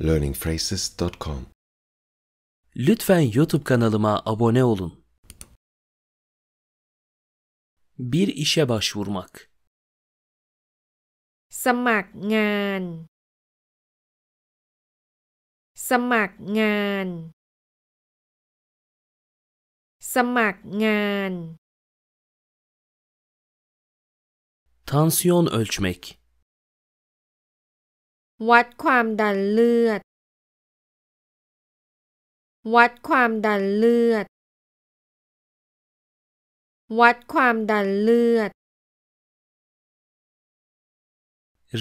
learningphrases.com Lütfen YouTube kanalıma abone olun. Bir işe başvurmak. Samak Samak สมัครงาน Samak สมัครงาน Tansiyon ölçmek. วัดความดันเลือด วัดความดันเลือด วัดความดันเลือด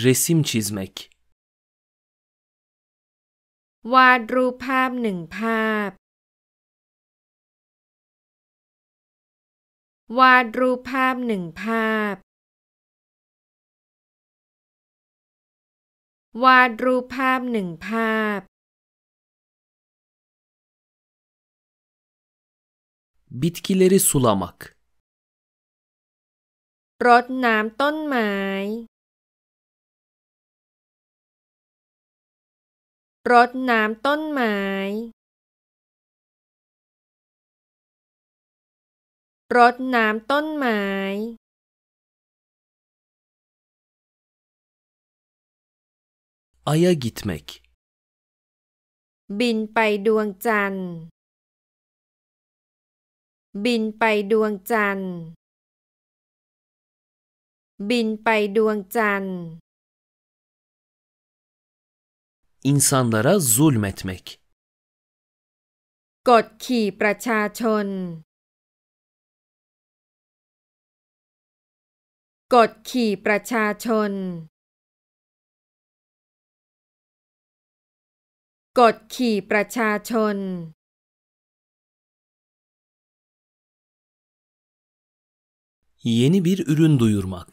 Resim çizmek วาดรูปภาพหนึ่งภาพ วาดรูปภาพหนึ่งภาพวาดรูปภาพหนึ่งภาพ Bitkileri sulamak. รดน้ำต้นไม้ รดน้ำต้นไม้ รดน้ำต้นไม้ Ay'a gitmek บินไปดวงจันทร์บินไปดวงจันทร์ บินไปดวงจันทร์ İnsanlara zulmetmek กดขี่ประชาชนกดขี่ประชาชนกดขี่ประชาชนย e n i bir ürün d u y u r มัก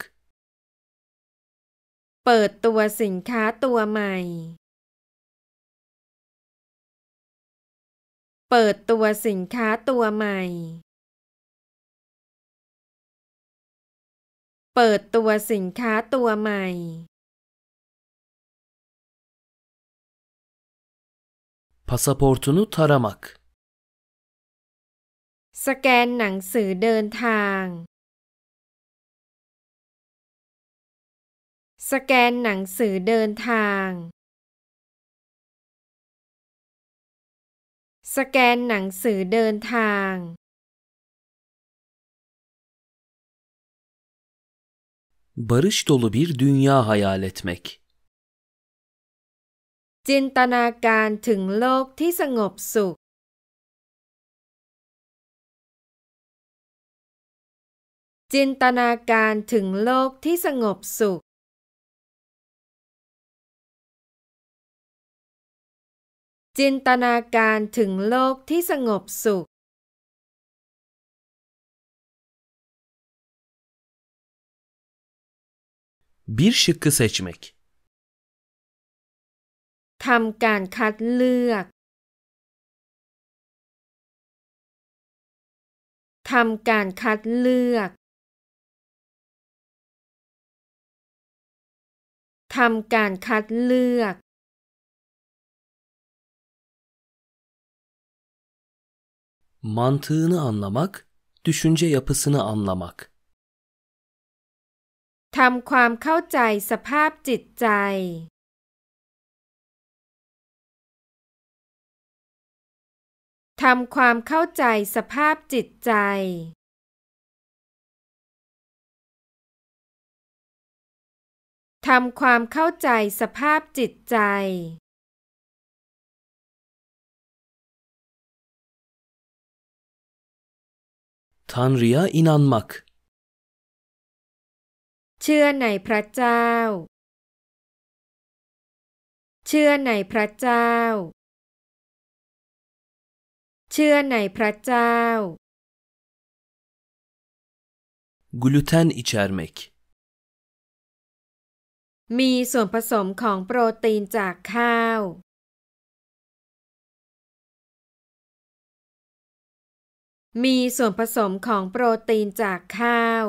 เปิดตัวสินค้าตัวใหม่ เปิดตัวสินค้าตัวใหม่ เปิดตัวสินค้าตัวใหม่ Pasaportunu taramak. สแกนหนังสือเดินทางสแกนหนังสือเดินทางสแกนหนังสือเดินทาง Barış dolu bir dünya hayal etmek. จินตนาการถึงโลกที่สงบสุข จินตนาการถึงโลกที่สงบสุข จินตนาการถึงโลกที่สงบสุขบ i r şıkkı seçmek ทำการคัดเลือก ทำการคัดเลือก ทำการคัดเลือก มันทีน ı n น anlamak, düşünce y a p ı s น n ı anlamak. ทำความเข้าใจสภาพจิตใจทำความเข้าใจสภาพจิตใจ ทำความเข้าใจสภาพจิตใจทันริยาอินันมัก เชื่อในพระเจ้า เชื่อในพระเจ้าเชื่อในพระเจ้าก l ูเตนอิชาร์เมีส่วนผสมของโปรตีนจากข้าว มีส่วนผสมของโปรตีนจากข้าว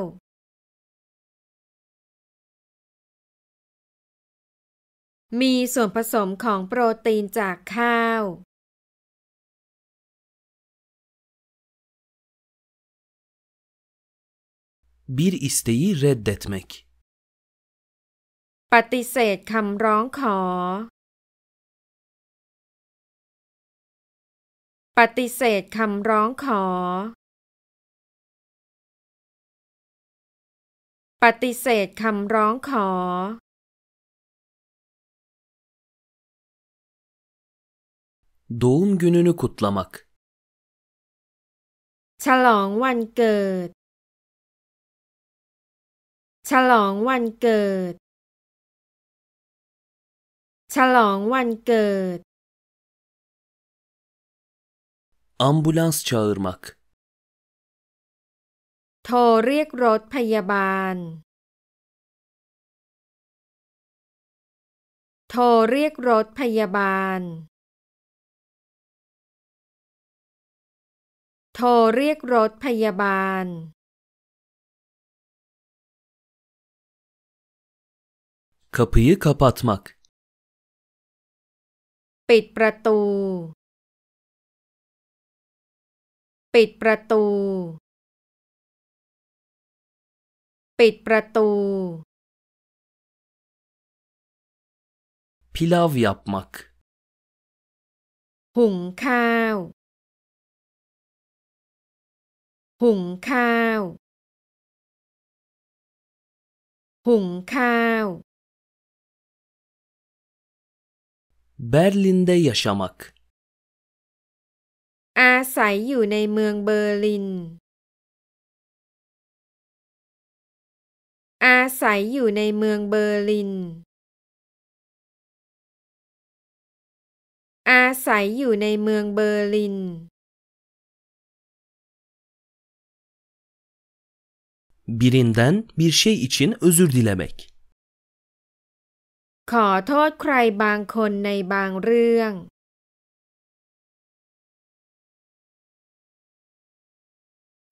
มีส่วนผสมของโปรตีนจากข้าว bir isteği reddetmek. ปฏิเสธคำร้องขอปฏิเสธคำร้องขอปฏิเสธคำร้องขอ doğum gününü kutlamak ฉลองวันเกิดฉลองวันเกิด ฉลองวันเกิด ambulans çağırmak โทรเรียกรถพยาบาล โทรเรียกรถพยาบาล โทรเรียกรถพยาบาล Kapıyı kapatmak. ปิดประตูปิดประตูปิดประตู Pilav yapmak. หุงข้าวหุงข้าวหุงข้าว Berlin'de yaşamak อาศัยอยู่ในเมืองเบอร์ลินอาศัยอยู่ในเมืองเบอร์ลินอาศัยอยู่ในเมืองเบอร์ลิน birinden bir şey için özür dilemek ขอโทษใครบางคนในบางเรื่อง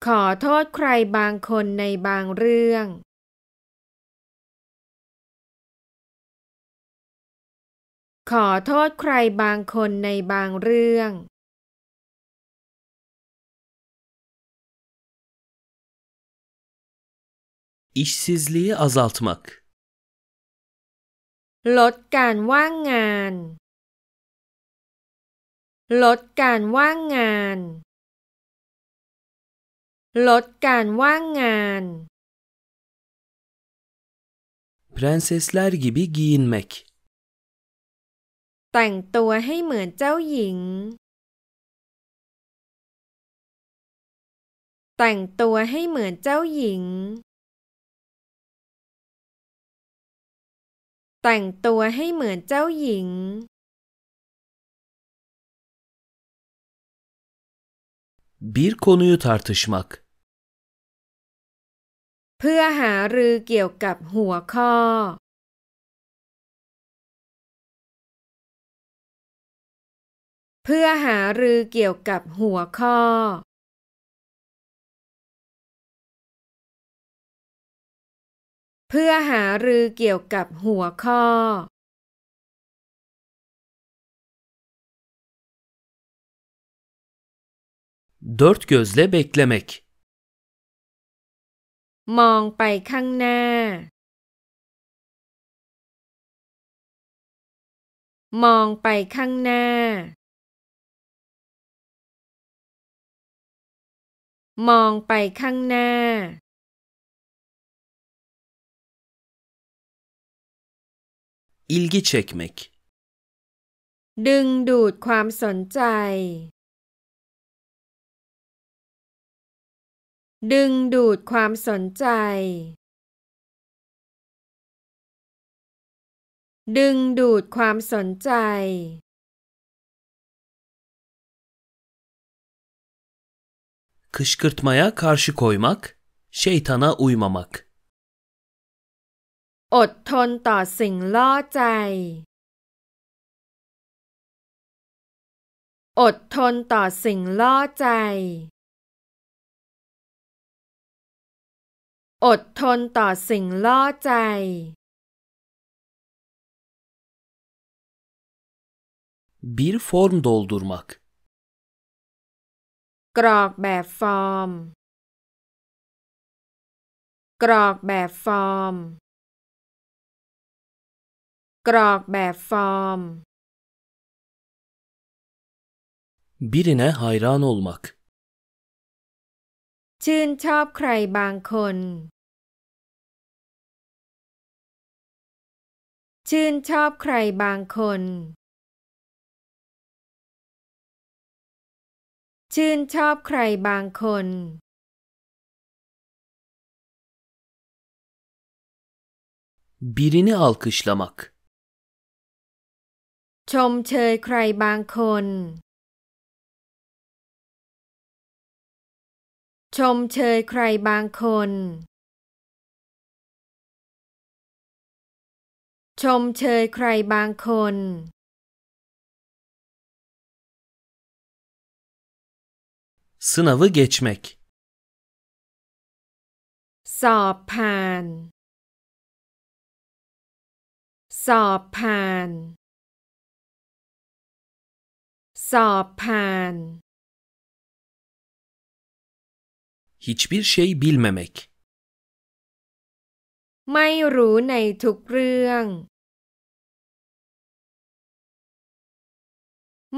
ขอโทษใครบางคนในบางเรื่อง ขอโทษใครบางคนในบางเรื่อง işsizliği ซัลต์มักลดการว่างงาน ลดการว่างงาน ลดการว่างงาน prensesler gibi giyinmek แต่งตัวให้เหมือนเจ้าหญิง แต่งตัวให้เหมือนเจ้าหญิงแต่งตัวให้เหมือนเจ้าหญิงบ Bir k o n u y ทาร์ t ิชมัก เพื่อหารือเกี่ยวกับหัวข้อ เพื่อหารือเกี่ยวกับหัวข้อพื่อหารือเกี่ยวกับหัวข้อ Dört gözle b e k เล m e กมองไปข้างหน้า มองไปข้างหน้า มองไปข้างหน้า ilgi çekmek ดึงดูดความสนใจดึงดูดความสนใจดึงดูดความสนใจ kışkırtmaya karşı koymak, şeytana uymamak. อดทนต่อสิ่งล่อใจ อดทนต่อสิ่งล่อใจ อดทนต่อสิ่งล่อใจบร์ฟอร์มดอลดูร์มักกรอกแบบฟอร์ม กรอกแบบฟอร์มกรอกแบบฟอร์ม Birine hayran olmak ชื่นชอบใครบางคนชื่นชอบใครบางคนชื่นชอบใครบางคน birini alkışlamak ชมเชยใครบางคน ชมเชยใครบางคน ชมเชยใครบางคน sınavı geçmek สอบผ่าน สอบผ่านอบผ่าน hiçbir şey bilmemek ไม่รู้ในทุกเรื่อง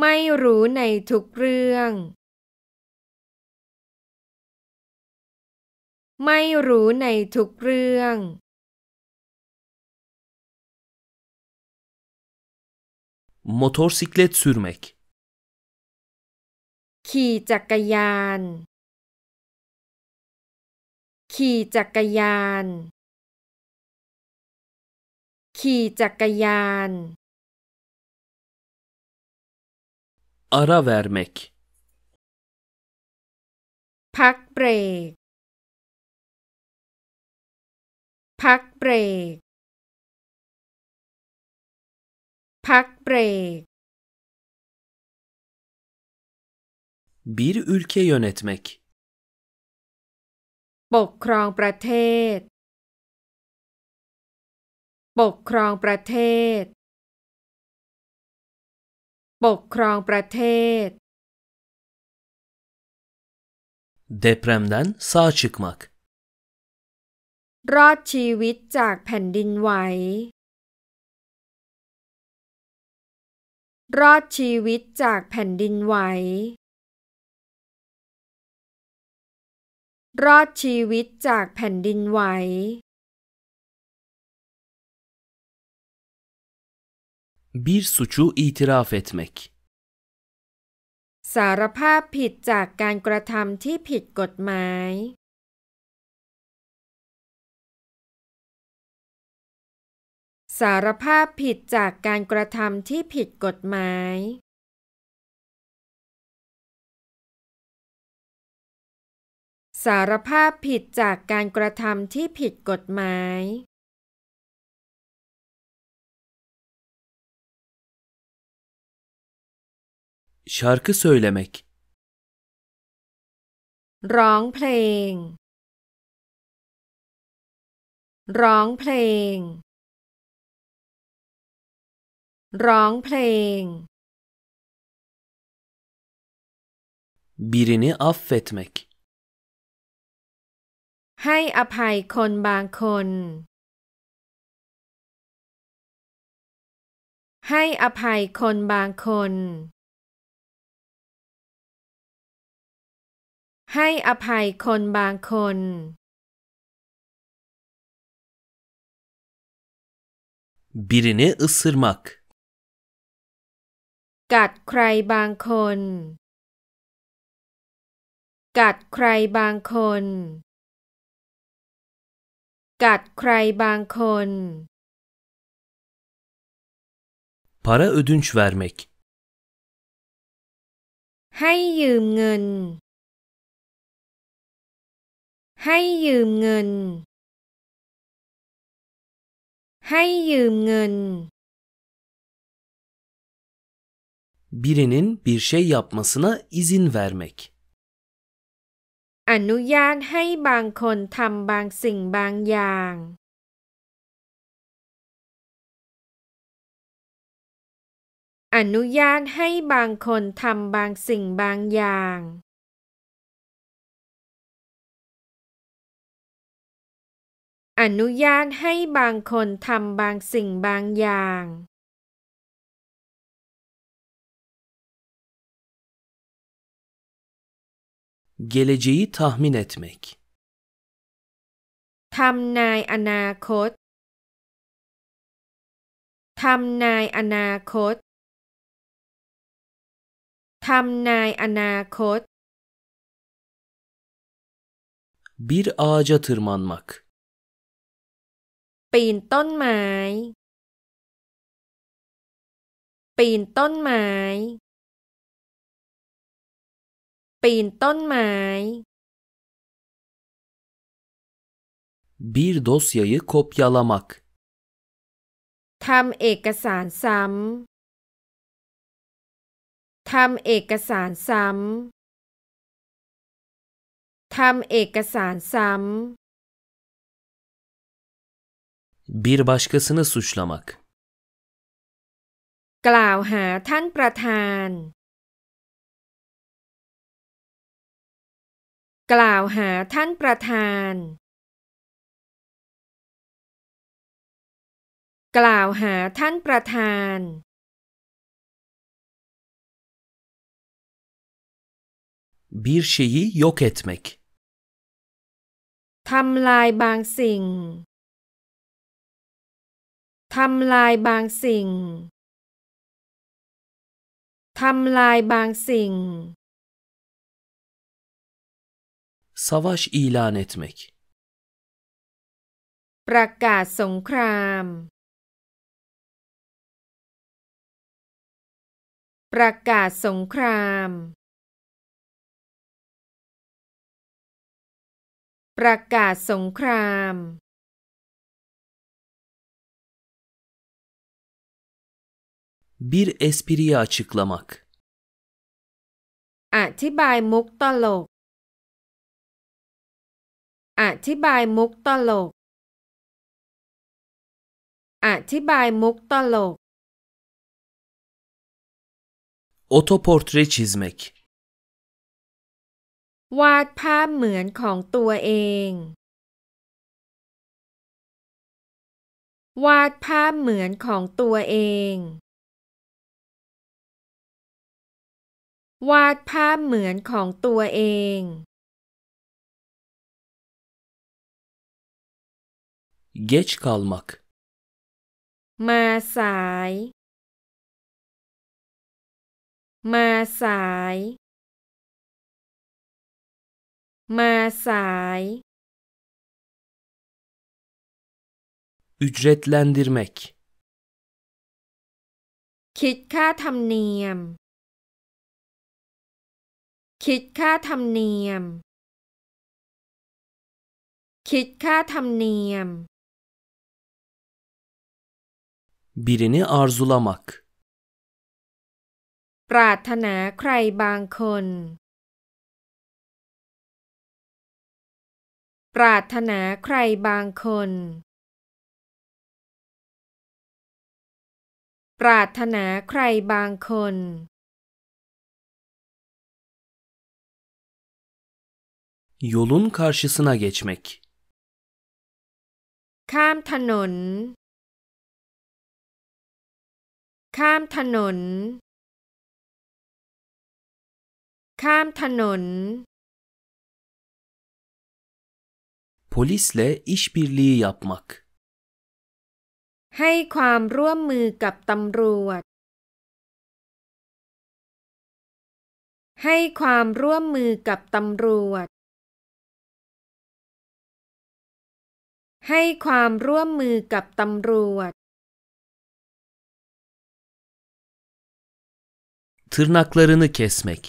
ไม่รู้ในทุกเรื่องไม่รู้ในทุกเรื่อง motorsiklet sürmek ขี่จักรยาน ขี่จักรยาน ขี่จักรยาน ara vermek พักเบรก พักเบรก พักเบรก Bir ülke yönetmek. ปกครองประเทศปกครองประเทศปกครองประเทศ Depremden sağ çıkmak. รอดชีวิตจากแผ่นดินไหว รอดชีวิตจากแผ่นดินไหวรอดชีวิตจากแผ่นดินไหวบีร์ r ชูอ u ทิราฟเอตเมกสารภาพผิดจากการกระทำที่ผิดกฎหมาย สารภาพผิดจากการกระทำที่ผิดกฎหมายสารภาพผิดจากการกระทำที่ผิดกฎหมายชาร์ค s ö y l e m e ร้องเพลง ร้องเพลง ร้องเพลง birini affetmek ให้อภัยคนบางคน ให้อภัยคนบางคน ให้อภัยคนบางคนบิริน i อสรมักกัดใครบางคน กัดใครบางคนกัดใครบางคน Para ödünç vermek. ให้ยืมเงินให้ยืมเงินให้ยืมเงิน Birinin bir şey yapmasına izin vermek. อนุญาตให้บางคนทำบางสิ่งบางอย่าง อนุญาตให้บางคนทำบางสิ่งบางอย่าง อนุญาตให้บางคนทำบางสิ่งบางอย่าง geleceği tahmin etmek. ทำนายอนาคตทำนายอนาคตทำนายอนาคต bir ağaca tırmanmak ปีนต้นไม้ปีนต้นไม้ปีนต้นไม้ Bir dosyayı kopyalamak. ทำเอกสารซ้ำทำเอกสารซ้ำทำเอกสารซ้ำ Bir başkasını suçlamak. กล่าวหาท่านประธานกล่าวหาท่านประธาน กล่าวหาท่านประธานบิร์ชี i y o ก e t m e ทำลายบางสิ่ง ทำลายบางสิ่ง ทำลายบางสิ่ง savaş ilan etmek. ประกาศสงคราม ประกาศสงคราม ประกาศสงคราม bir espriyi açıklamak อธิบายมุกตลกอธิบายมุกตลก อธิบายมุกตลกโ o โพ p o r t r e çizmek วาดภาพเหมือนของตัวเอง วาดภาพเหมือนของตัวเอง วาดภาพเหมือนของตัวเอง geç kalmak ma sài ma sài ma sài ücretlendirmek คิดค่าธรรมเนียมคิดค่าธรรมเนียมคิดค่าธรรมเนียม birini arzulamak ปรารถนาใครบางคนปรารถนาใครบางคนปรารถนาใครบางคน yolun karşısına geçmek ข้ามถนนข้ามถนน ข้ามถนน Polisle işbirliği yapmak. ให้ความร่วมมือกับตำรวจ ให้ความร่วมมือกับตำรวจ ให้ความร่วมมือกับตำรวจ tırnaklarını kesmek.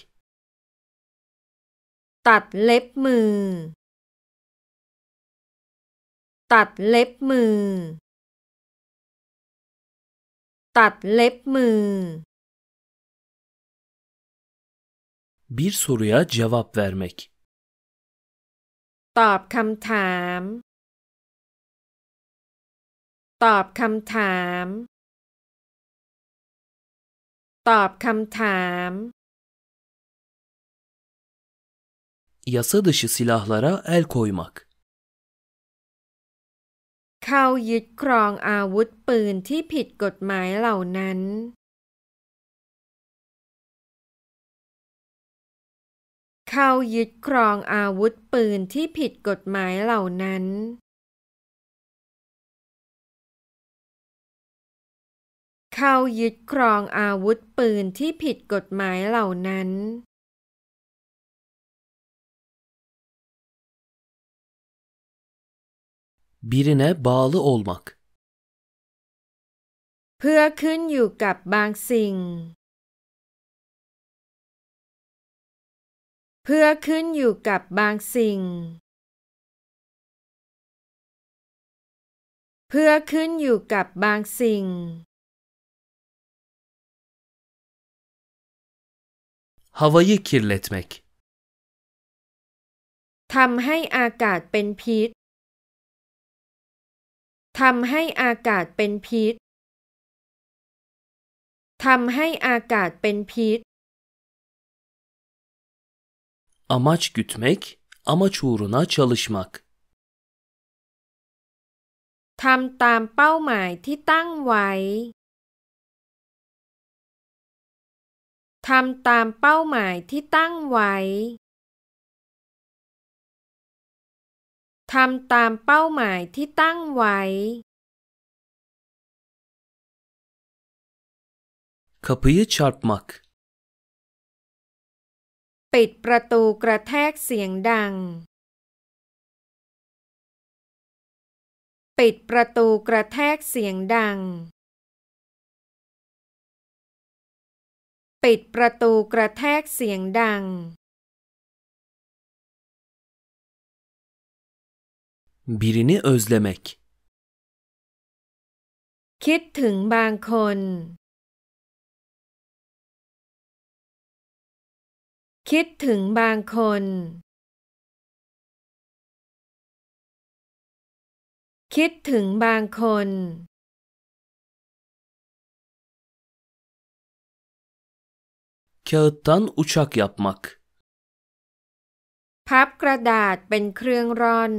ตัดเล็บมือตัดเล็บมือตัดเล็บมือ Bir soruya cevap vermek. ตอบคำถามตอบคำถามตอบคำถามยาสั y ์ s a dışı s i l a h l ร r เอลโคยมักเขายึดครองอาวุธปืนที่ผิดกฎหมายเหล่านั้น เขายึดครองอาวุธปืนที่ผิดกฎหมายเหล่านั้นเข้ายึดครองอาวุธปืนที่ผิดกฎหมายเหล่านั้นบิรินะบาลีโอลมักเพื่อขึ้นอยู่กับบางสิ่ง เพื่อขึ้นอยู่กับบางสิ่ง เพื่อขึ้นอยู่กับบางสิ่ง havayı kirletmek ทำให้อากาศเป็นพิษทำให้อากาศเป็นพิษทำให้อากาศเป็นพิษ amaç gütmek, amaç uğruna çalışmak ทำตามเป้าหมายที่ตั้งไว้ทำตามเป้าหมายที่ตั้งไว้ ทำตามเป้าหมายที่ตั้งไว้ Kapıyı çarpmak ปิดประตูกระแทกเสียงดัง ปิดประตูกระแทกเสียงดังปิดประตูกระแทกเสียงดัง birini อ z เล m e กคิดถึงบางคน คิดถึงบางคน คิดถึงบางคน kağıttan uçak yapmak. พับกระดาษเป็นเครื่องร่อน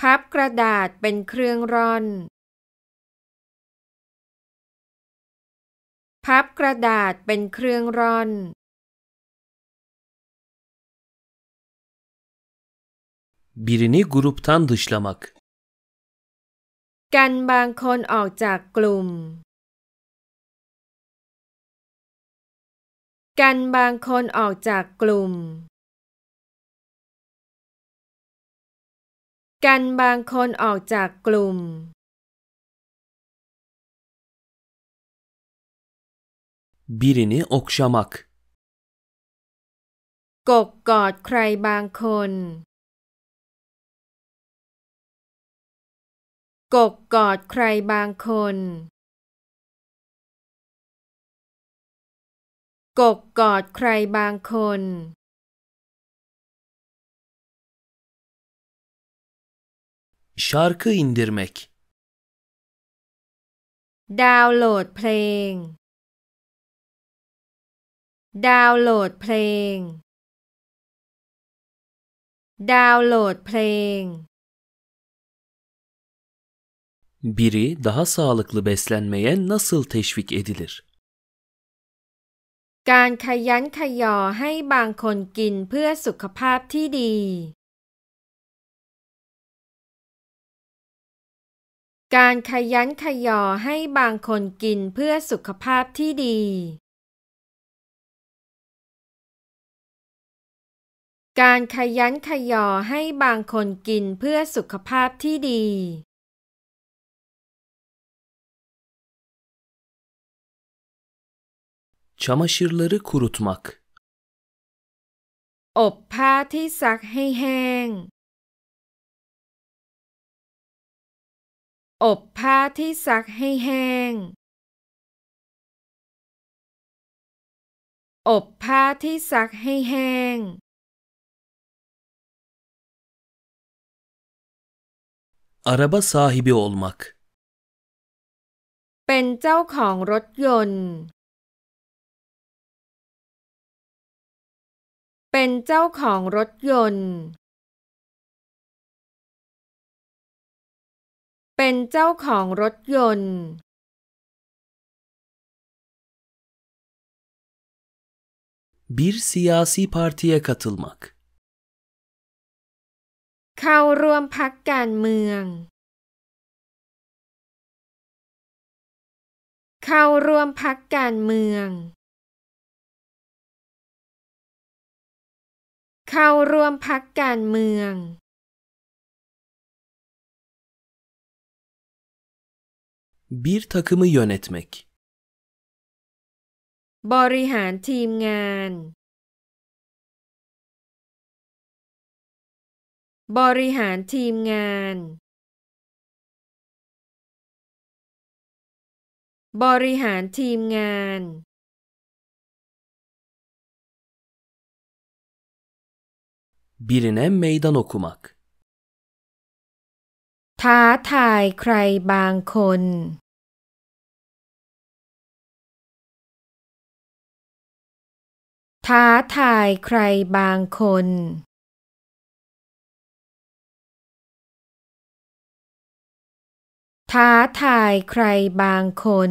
พับกระดาษเป็นเครื่องร่อนพับกระดาษเป็นเครื่องร่อน birini gruptan dışlamak กันบางคนออกจากกลุ่มกันบางคนออกจากกลุ่ม กันบางคนออกจากกลุ่มิริน n i อกชามักกกกอดใครบางคนกกกอดใครบางคนกบกอดใครบางคนชาร์กอินดิร์เมกดาวน์โหลดเพลงดาวน์โหลดเพลงดาวน์โหลดเพลง Biri daha sağlıklı beslenmeye nasıl teşvik edilir? การขยันขยอให้บางคนกินเพื่อสุขภาพที่ดี การขยันขยอให้บางคนกินเพื่อสุขภาพที่ดี การขยันขยอให้บางคนกินเพื่อสุขภาพที่ดี Çamaşırları kurutmak. อบผ้าที่ซักให้แห้ง อบผ้าที่ซักให้แห้ง อบผ้าที่ซักให้แห้ง Araba s a h บ b โอ l m a k เป็นเจ้าของรถยนต์เป็นเจ้าของรถยนต์ เป็นเจ้าของรถยนต์ bir siyasi partiye katılmak เข้าร่วมพักการเมือง เข้าร่วมพักการเมืองเข้าร่วมพักการเมืองบีร์ทักม k อ m ı y ö n ตเมกบริหารทีมงาน บริหารทีมงาน บริหารทีมงาน birine meydan okumak. ท้าทายใครบางคน ท้าทายใครบางคน ท้าทายใครบางคน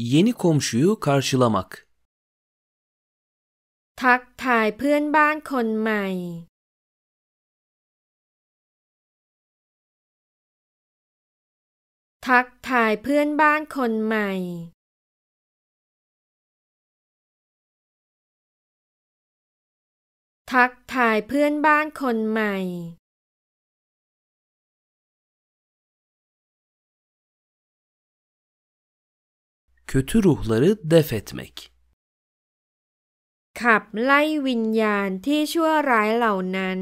Yeni komşuyu karşılamak. ทักทายเพื่อนบ้านคนใหม่ ทักทายเพื่อนบ้านคนใหม่ ทักทายเพื่อนบ้านคนใหม่ kötü ruhları def etmek. ขับไล่วิญญาณที่ชั่วร้ายเหล่านั้น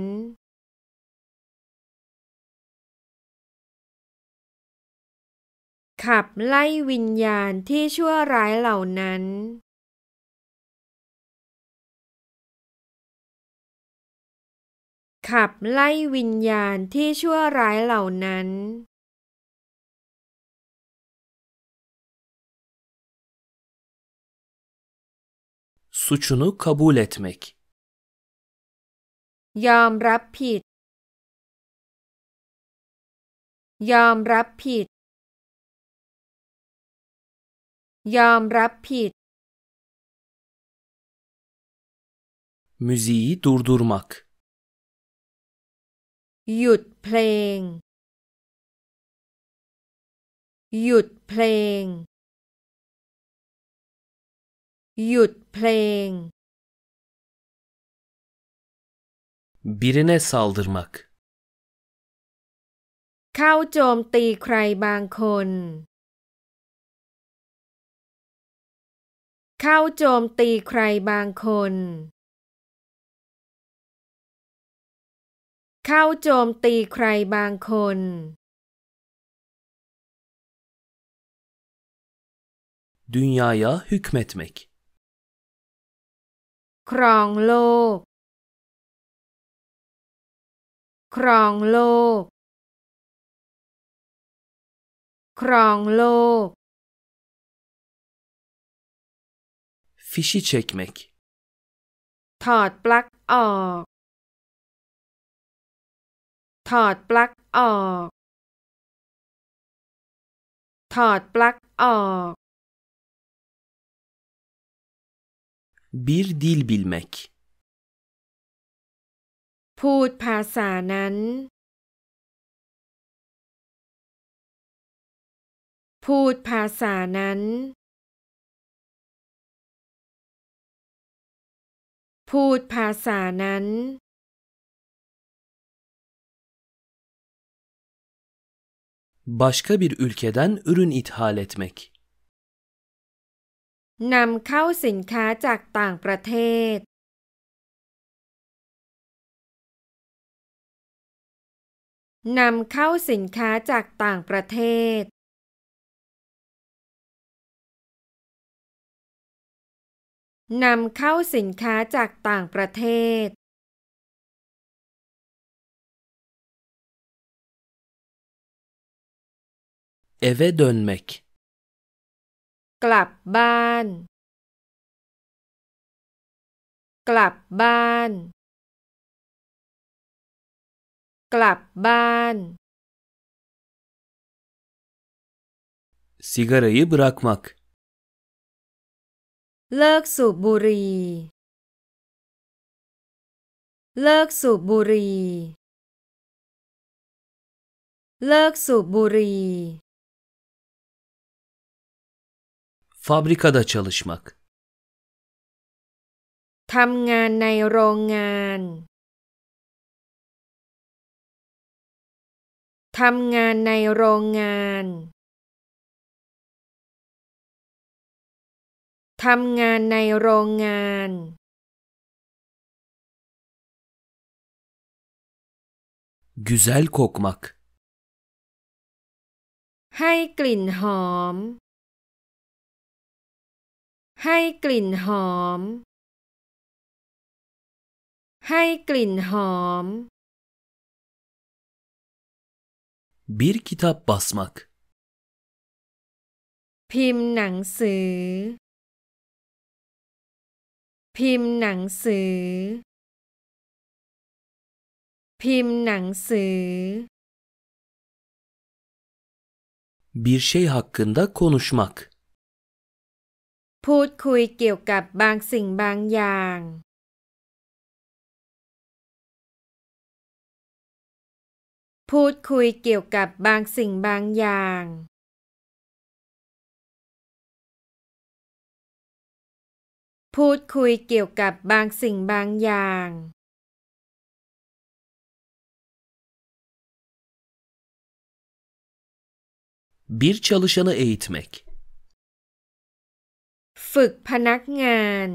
ขับไล่วิญญาณที่ชั่วร้ายเหล่านั้นขับไล่วิญญาณที่ชั่วร้ายเหล่านั้น suçunu kabul etmek. ยอมรับผิดยอมรับผิดยอมรับผิด Müziği durdurmak. หยุดเพลงหยุดเพลงหยุดเพลง birine saldırmak เข้าโจมตีใครบางคนเข้าโจมตีใครบางคนเข้าโจมตีใครบางคน dünyaya hükmetmek ครองโลก ครองโลก ครองโลก fişi çekmek ถอดปลั๊กออก ถอดปลั๊กออก ถอดปลั๊กออก Bir dil bilmek. พูดภาษานั้นพูดภาษานั้นพูดภาษานั้น Başka bir ülkeden ürün ithal etmek. นำเข้าสินค้าจากต่างประเทศ นำเข้าสินค้าจากต่างประเทศ นำเข้าสินค้าจากต่างประเทศเอเวดนเมกกลับบ้าน กลับบ้าน กลับบ้าน sigarayı bırakmak เลิกสูบบุหรี่ เลิกสูบบุหรี่ เลิกสูบบุหรี่ Fabrikada çalışmak. ทำงานในโรงงานทำงานในโรงงานทำงานในโรงงาน Güzel kokmak. ให้กลิ่นหอมให้กลิ่นหอม ให้กลิ่นหอม bir kitap basmak พิมพ์หนังสือ พิมพ์หนังสือ พิมพ์หนังสือ bir şey hakkında konuşmak พูดคุยเกี่ยวกับบางสิ่งบางอย่าง พูดคุยเกี่ยวกับบางสิ่งบางอย่าง พูดคุยเกี่ยวกับบางสิ่งบางอย่างบิร์ชัลช a น ı e ğ i t เม k ฝึกพนักงาน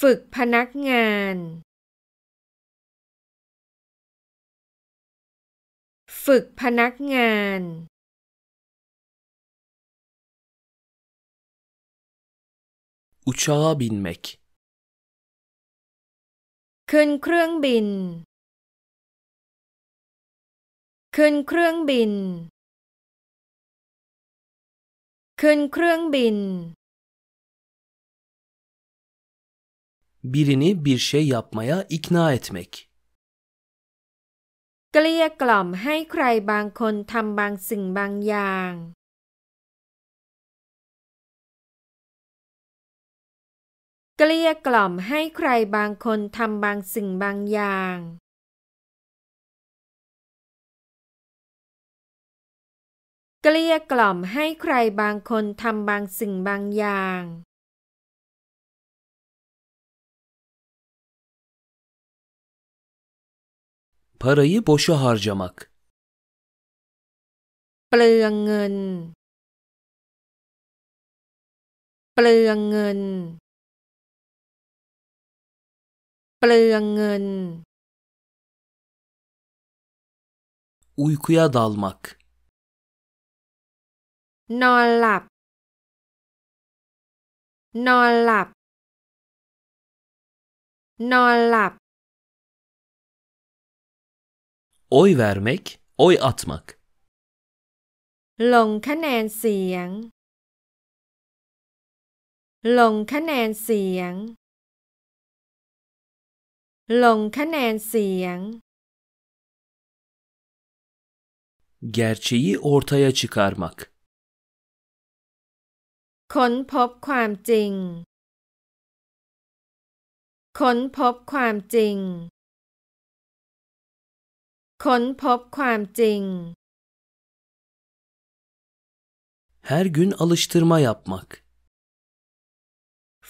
ฝึกพนักงาน ฝึกพนักงานอุชาบินเมกขึ้นเครื่องบิน ขึ้นเครื่องบินขึ้นเครื่องบิน birini bir şey yapmaya ikna etmek. เกลี้ยกล่อมให้ใครบางคนทำบางสิ่งบางอย่างเกลี้ยกล่อมให้ใครบางคนทำบางสิ่งบางอย่างเกลี้ยกล่อมให้ใครบางคนทำบางสิ่งบางอย่าง p ป r a y ı boşa เปลืองเงิน เปลืองเงิน เปลืองเงิน u y ุย y a ดัลมักนอนหลับนอนหลับนอนหลับ Oy vermek, oy atmak. ลงคะแนนเสียงลงคะแนนเสียงลงคะแนนเสียง gerçeği ortaya çıkarmak ค้นพบความจริง ค้นพบความจริง ค้นพบความจริง Her gün alıştırma yapmak.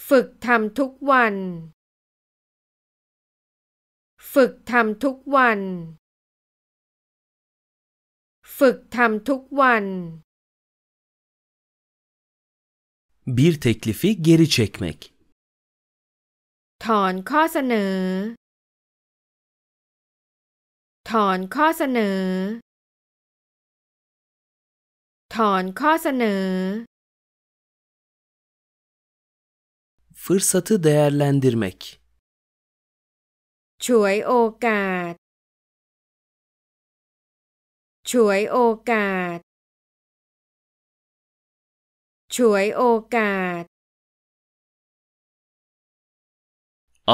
ฝึกทำทุกวัน ฝึกทำทุกวัน ฝึกทำทุกวัน bir teklifi geri çekmek. ถอนข้อเสนอถอนข้อเสนอถอนข้อเสนอ fırsatı değerlendirmek. ฉวยโอกาสฉวยโอกาสฉวยโอกาส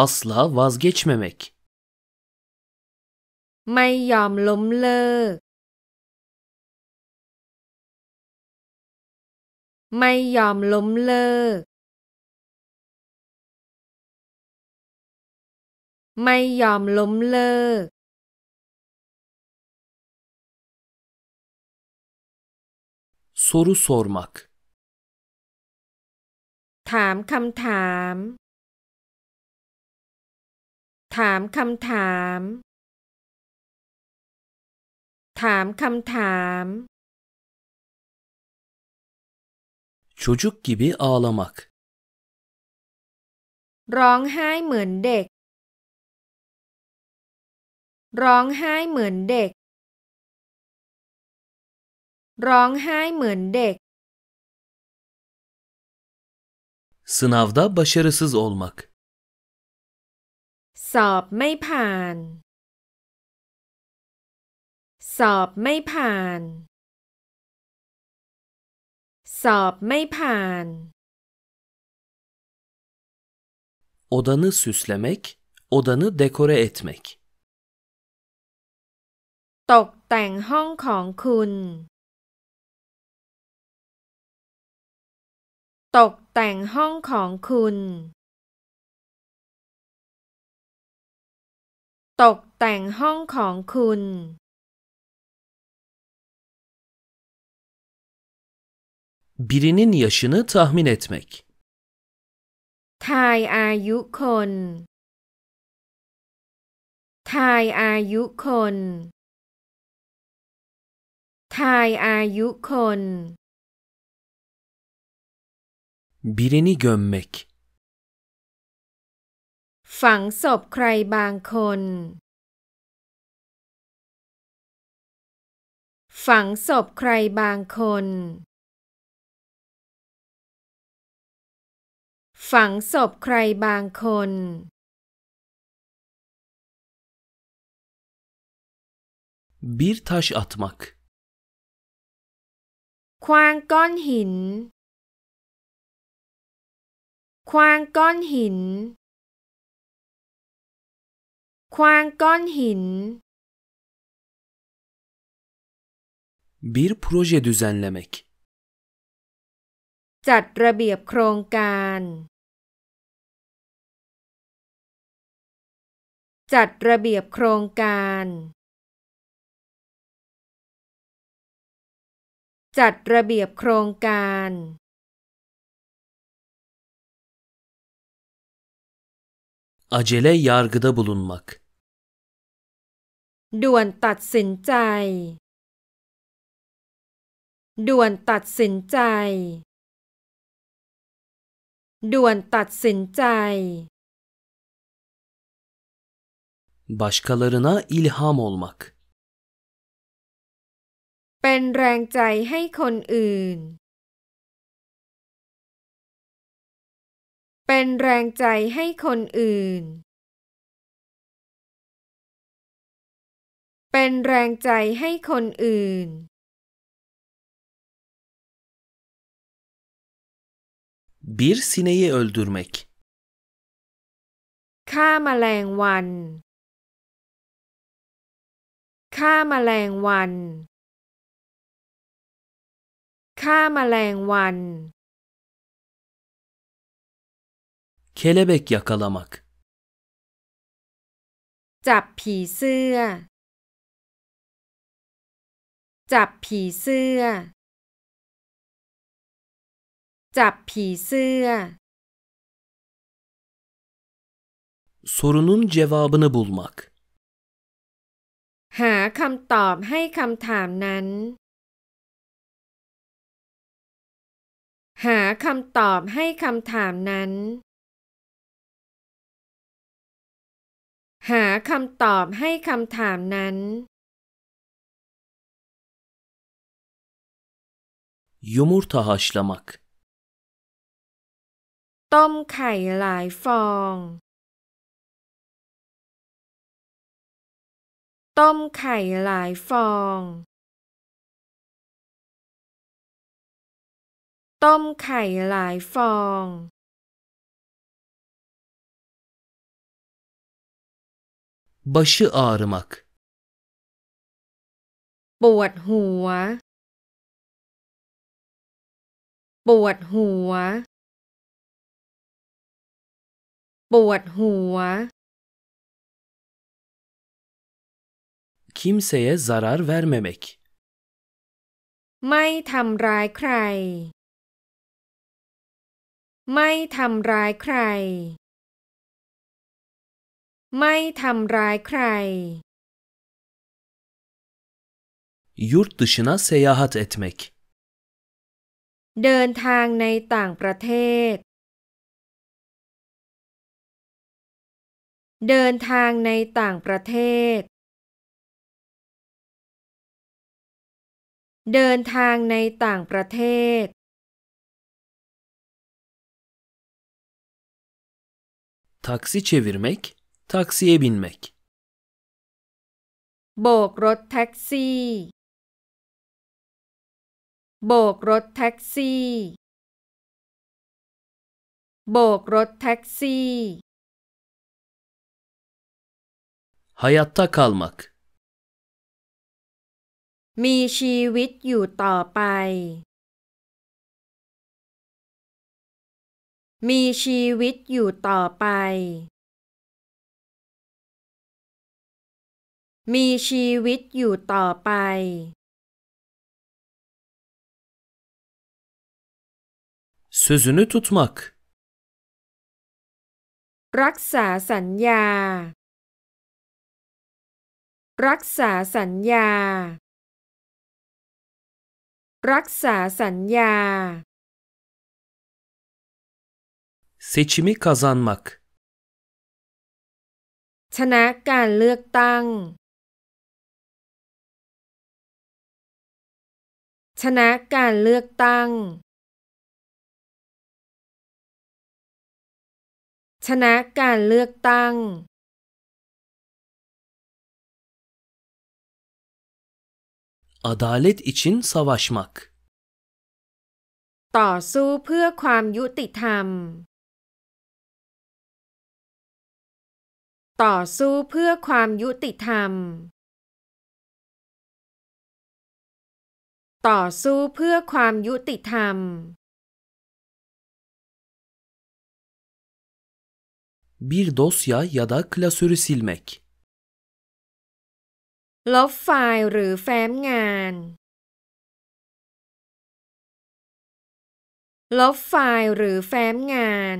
asla vazgeçmemek ไม่ยอมล้มเลิกไม่ยอมล้มเลิกไม่ยอมล้มเลิกูร r ส s ร์มักถามคำถาม ถามคำถาม ถามคำถาม Çocuk gibi ağlamak. ร้องไห้เหมือนเด็ก ร้องไห้เหมือนเด็ก ร้องไห้เหมือนเด็ก Sınavda başarısız olmak. สอบไม่ผ่านสอบไม่ผ่านสอบไม่ผ่าน Odanı süslemek, odanı dekore etmek. ตกแต่งห้องของคุณตกแต่งห้องของคุณ ตกแต่งห้องของคุณบิรินินยาชินะทามินเอตเมกทายอายุคน ทายอายุคน ทายอายุคน birini gömmek ฝังศพใครบางคนฝังศพใครบางคนฝังศพใครบางคนบร์ทัชอ atmak ควางก้อนหินคว้างก้อนหินคว้างก้อนหิน Bir proje düzenlemek. จัดระเบียบโครงการ จัดระเบียบโครงการ จัดระเบียบโครงการ acele yargıda bulunmak Duan Duan Duan ด่วนตัดสินใจด่วนตัดสินใจ başkalarına ilham olmak เป็นแรงใจให้คนอื่นเป็นแรงใจให้คนอื่น เป็นแรงใจให้คนอื่นร์ r ินเย่อลดูร์เมกฆ่าแมลงวัน ฆ่าแมลงวัน ฆ่าแมลงวัน kelebek yakalamak จับผีเสื้อ จับผีเสื้อ จับผีเสื้อ sorunun cevabını bulmak หาคำตอบให้คำถามนั้น หาคำตอบให้คำถามนั้นหาคำตอบให้คำถามนั้น Yumurta haşlamak ต้มไข่หลายฟอง ต้มไข่หลายฟอง ต้มไข่หลายฟอง başı ağrımak ปวดหัวปวดหัวปวดหัว kimseye zarar vermemek ไม่ทำร้ายใคร ไม่ทำร้ายใครไม่ทำร้ายใคร Yurt dışına seyahat etmek. เดินทางในต่างประเทศเดินทางในต่างประเทศเดินทางในต่างประเทศ Taksi çevirmek. Taksiye binmek. โบกรถแท็กซี่โบกรถแท็กซี่โบกรถแท็กซี่ Hayatta kalmak. มีชีวิตอยู่ต่อไปมีชีวิตอยู่ต่อไปมีชีวิตอยู่ต่อไป sözünü tutmak รักษาสัญญา รักษาสัญญา รักษาสัญญา seçimi kazanmak ชนะการเลือกตั้งชนะการเลือกตั้ง ชนะการเลือกตั้ง Adalet için savaşmak ต่อสู้เพื่อความยุติธรรม ต่อสู้เพื่อความยุติธรรมต่อสู้เพื่อความยุติธรรม bir dosya ya da klasörü silmek ลบไฟล์หรือแฟ้มงาน ลบไฟล์หรือแฟ้มงาน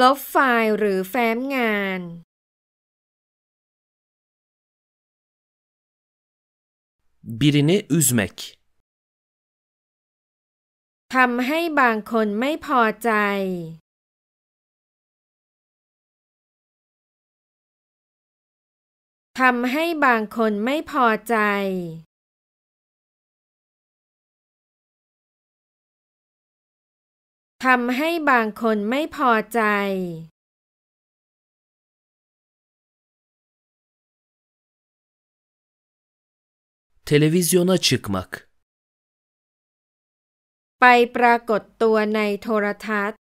ลบไฟล์หรือแฟ้มงาน birini üzmek ทำให้บางคนไม่พอใจทำให้บางคนไม่พอใจทำให้บางคนไม่พอใจ televizyona çıkmak ไปปรากฏตัวในโทรทัศน์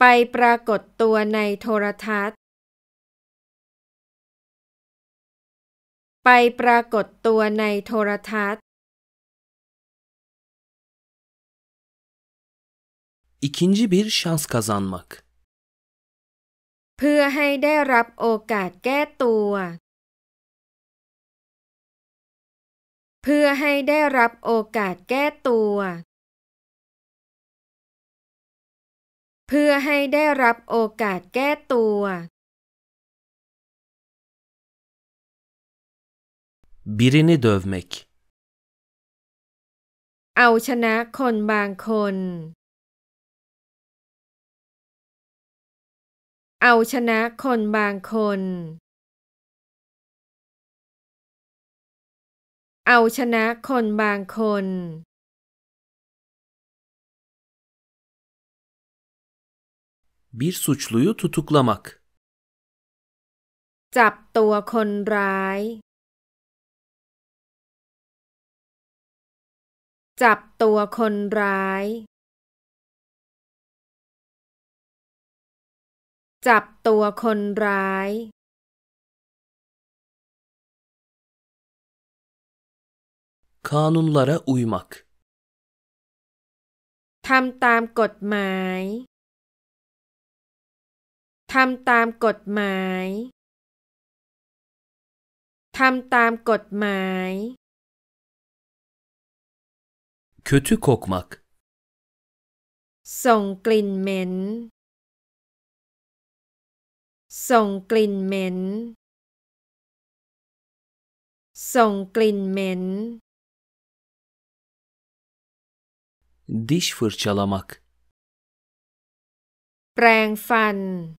ไปปรากฏตัวในโทรทัศน์ ไปปรากฏตัวในโทรทัศน์ ikinci bir şans kazanmak เพื่อให้ได้รับโอกาสแก้ตัวเพื่อให้ได้รับโอกาสแก้ตัว เพื่อให้ได้รับโอกาสแก้ตัว birini dövmek เอาชนะคนบางคน เอาชนะคนบางคนเอาชนะคนบางคนบิ i r s u ç l u y ุ t ทุ u k l a m a จับตัวคนร้าย จับตัวคนร้าย จับตัวคนร้าย kanunlara uymak. ทำตามกฎหมายทำตามกฎหมายทำตามกฎหมาย kötü kokmak ส่งกลิ่นเหม็นส่งกลิ่นเหม็นส่งกลิ่นเหม็น diş fırçalamak fan. fan.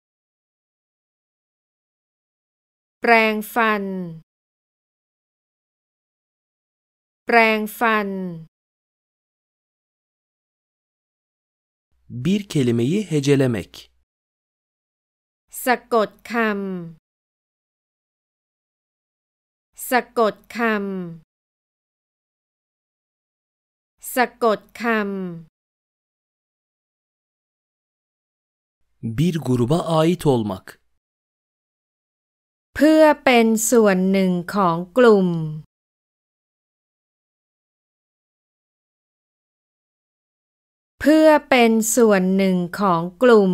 แปรงฟัน fan. bir kelimeyi hecelemek สะกดคำสะกดคำะกดคำ bir gruba ait olmak เพื่อเป็นส่วนหนึ่งของกลุ่ม เพื่อเป็นส่วนหนึ่งของกลุ่ม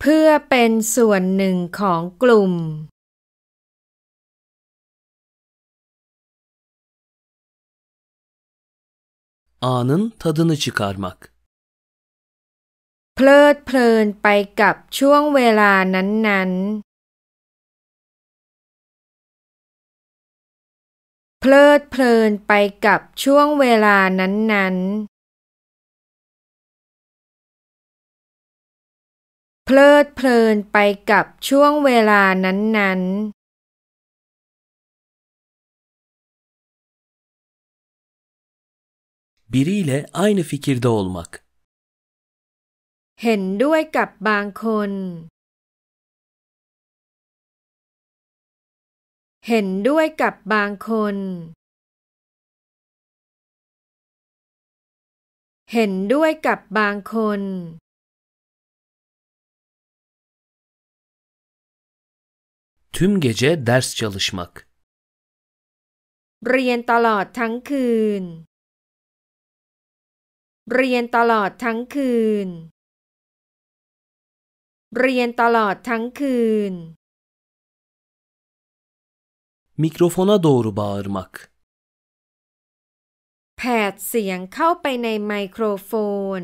เพื่อเป็นส่วนหนึ่งของกลุ่ม anın tadını çıkarmak. เพลิดเพลินไปกับช่วงเวลานั้น ๆ เพลิดเพลินไปกับช่วงเวลานั้น ๆ เพลิดเพลินไปกับช่วงเวลานั้น ๆ biriyle aynı fikirde olmak. เห็นด้วยกับบางคนเห็นด้วยกับบางคนเห็นด้วยกับบางคน Tüm gece ders çalışmak. เรียนตลอดทั้งคืนเรียนตลอดทั้งคืน เรียนตลอดทั้งคืน มิโครโฟน a doğru bağırmak. แผดเสียงเข้าไปในไมโครโฟน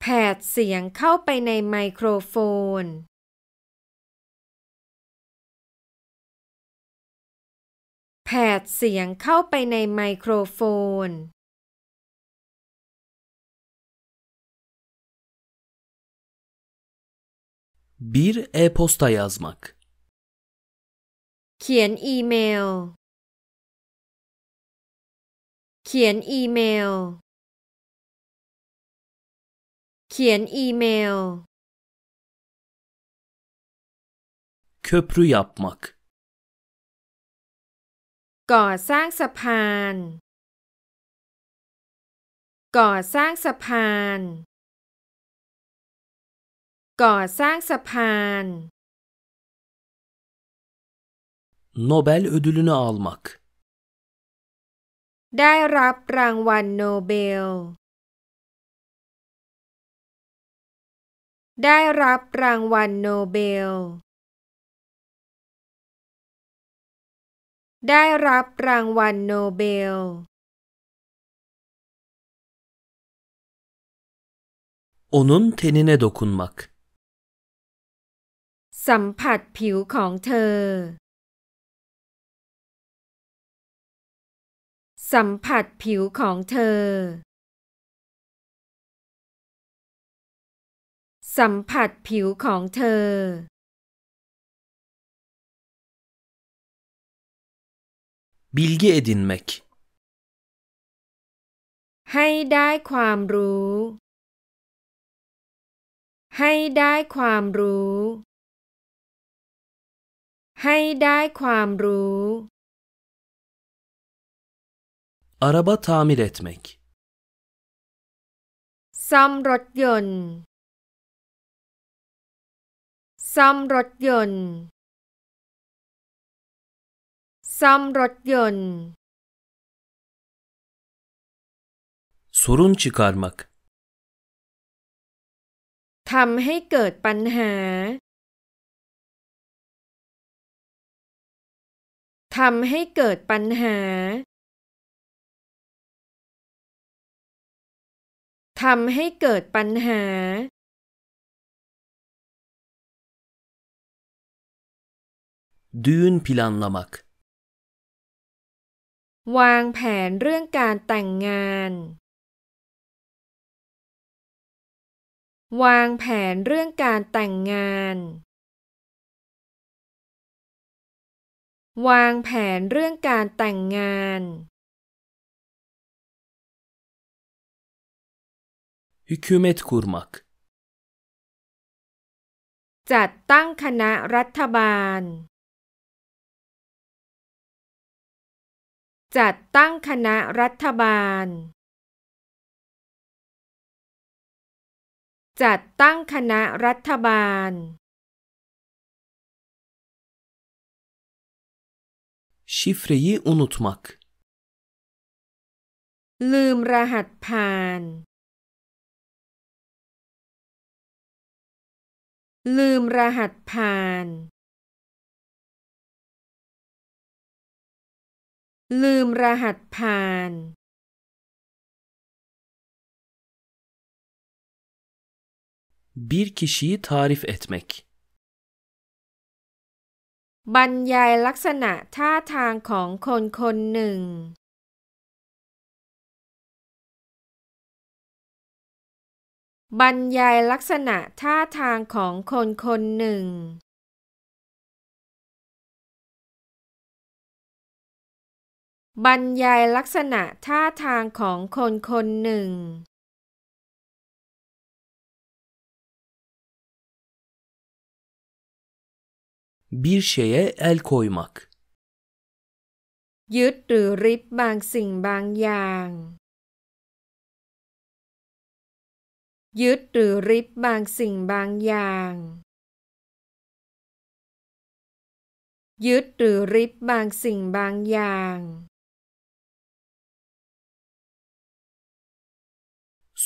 แผดเสียงเข้าไปในไมโครโฟนแผดเสียงเข้าไปในไมโครโฟนบีร์เอโพสต t ย y สมัก เขียนอีเมล เขียนอีเมล เขียนอีเมล köprü yapmak ก่อสร้างสะพาน ก่อสร้างสะพาน ก่อสร้างสะพาน Nobel ödülünü almak ได้รับรางวัลโนเบล ได้รับรางวัลโนเบลได้รับรางวัลโนเบลอ onun tenine d o k u สัมผัสผิวของเธอ สัมผัสผิวของเธอ สัมผัสผิวของเธอ bilgi edinmek ให้ได้ความรู้ให้ได้ความรู้ให้ได้ความรู้ araba tamir etmek ซ่อมรถยนต์ซ่อมรถยนต์ซ่อมรถยนต์ sorun çıkarmak ทำให้เกิดปัญหาทำให้เกิดปัญหาทำให้เกิดปัญหาดูน ü n planlamak วางแผนเรื่องการแต่งงาน วางแผนเรื่องการแต่งงาน วางแผนเรื่องการแต่งงาน h ค k เมตคูร์มักจัดตั้งคณะรัฐบาลจัดตั้งคณะรัฐบาล จัดตั้งคณะรัฐบาล Şifreyi unutmak ลืมรหัสผ่าน ลืมรหัสผ่านลืมรหัสผ่านบิร์คิชีทาริฟเอตเมกบรรยายลักษณะท่าทางของคนคนหนึ่ง บรรยายลักษณะท่าทางของคนคนหนึ่งบรรยายลักษณะท่าทางของคนคนหนึ่งบิร์เชยเอลคอยมักยึดหรือริบบางสิ่งบางอย่าง ยึดหรือริบบางสิ่งบางอย่าง ยึดหรือริบบางสิ่งบางอย่าง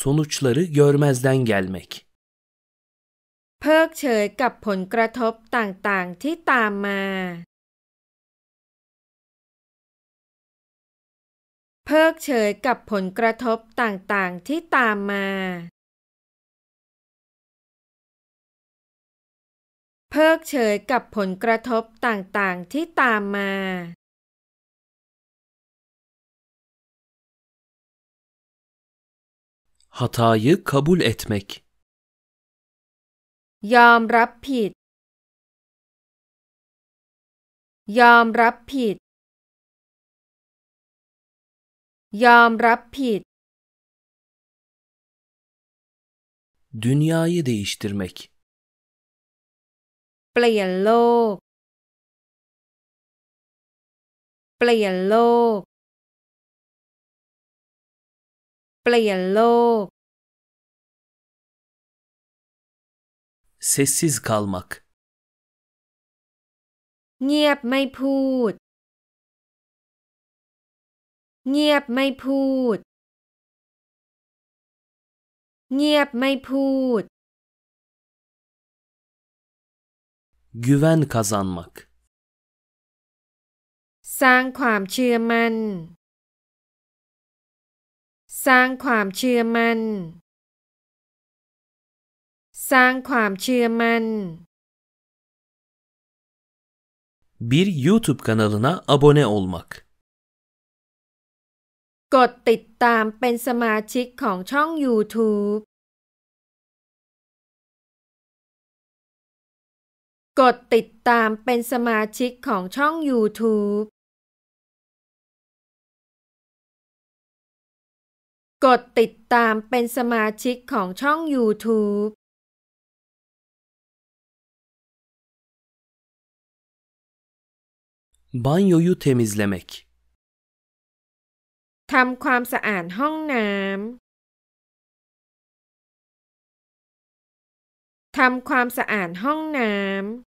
sonuçları görmezden gelmek. เพิกเฉยกับผลกระทบต่างๆที่ตามมาเพิกเฉยกับผลกระทบต่างๆที่ตามมาเพิกเฉยกับผลกระทบต่างๆที่ตามมา Hatayı kabul etmek. ยอมรับผิดยอมรับผิดยอมรับผิด Dünyayı değiştirmek. เปลี่ยนโลกเปลี่ยนโลกเปลี่ยนโลก sessiz kalmak เงียบไม่พูด เงียบไม่พูด เงียบไม่พูด güven kazanmak สร้างความเชื่อมั่นสร้างความเชื่อมัน่น สร้างความเชื่อมัน่น bir YouTube kanalına abone olmak กดติดตามเป็นสมาชิกของช่อง YouTube กดติดตามเป็นสมาชิกของช่อง YouTube กดติดตามเป็นสมาชิกของช่อง YouTube Banyoyu temizlemek ทำความสะอาดห้องน้ำ ทำความสะอาดห้องน้ำ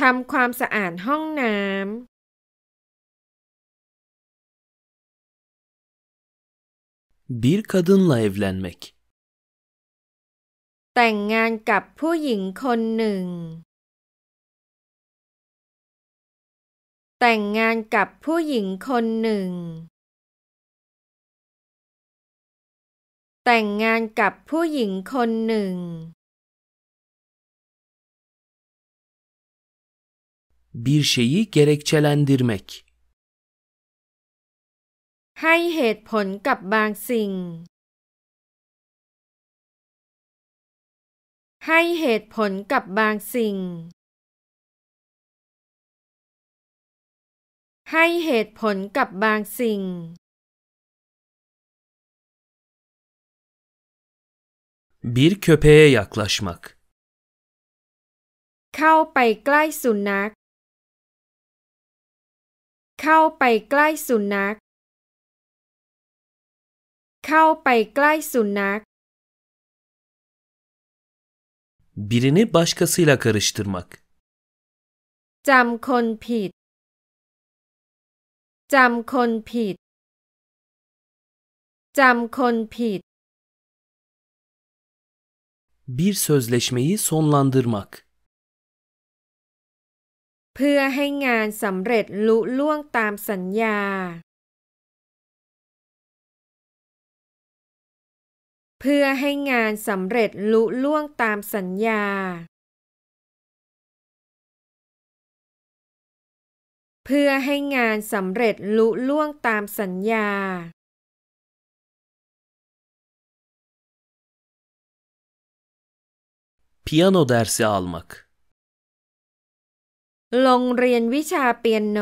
ทำความสะอาดห้องน้ำ bir kadınla evlenmek แต่งงานกับผู้หญิงคนหนึ่งแต่งงานกับผู้หญิงคนหนึ่ง แต่งงานกับผู้หญิงคนหนึ่ง bir şeyi gerekçelendirmek ให้เหตุผลกับบางสิ่ง ให้เหตุผลกับบางสิ่ง ให้เหตุผลกับบางสิ่ง Bir köpeğe yaklaşmak. เข้าไปใกล้สุนัข เข้าไปใกล้สุนัขเข้าไปใกล้สุนัข birini başkasıyla karıştırmak จำคนผิด จำคนผิด จำคนผิด bir sözleşmeyi sonlandırmak เพื่อให้งานสำเร็จลุล่วงตามสัญญาเพื่อให้งานสำเร็จ ลุล่วงตามสัญญา เพื่อให้งานสำเร็จลุล่วงตามสัญญาียโนเดอร์ซีอัลมักลงเรียนวิชาเปียโน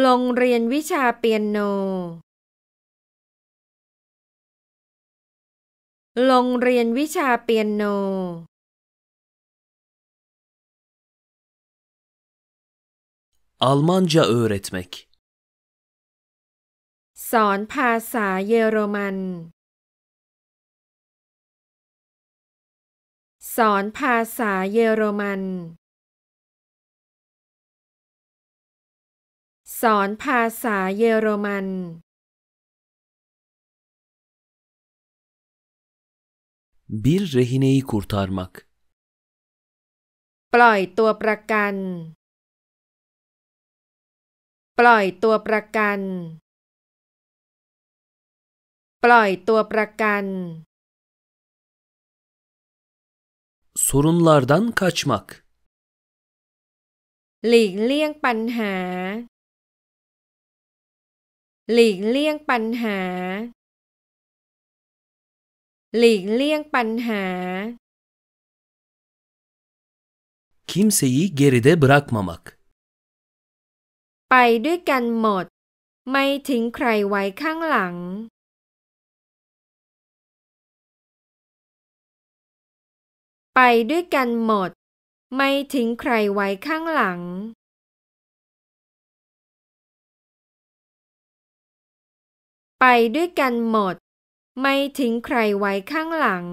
โรงเรียนวิชาเปียโนโรงเรียนวิชาเปียโนอัลม a n c a ö ğ r e t เมกสอนภาษาเยอรมัน สอนภาษาเยอรมันสอนภาษาเยอรมันบิลเรฮินีคูร์ทาร์มัก ปล่อยตัวประกัน ปล่อยตัวประกัน ปล่อยตัวประกัน sorunlardan kaçmak หลีกเลี่ยงปัญหาหลีกเลี่ยงปัญหา หลีกเลี่ยงปัญหา kimseyi geride bırakmamak ไปด้วยกันหมด ไม่ทิ้งใครไว้ข้างหลัง ไปด้วยกันหมด ไม่ทิ้งใครไว้ข้างหลังไปด้วยกันหมดไม่ทิ้งใครไว้ข้างหลัง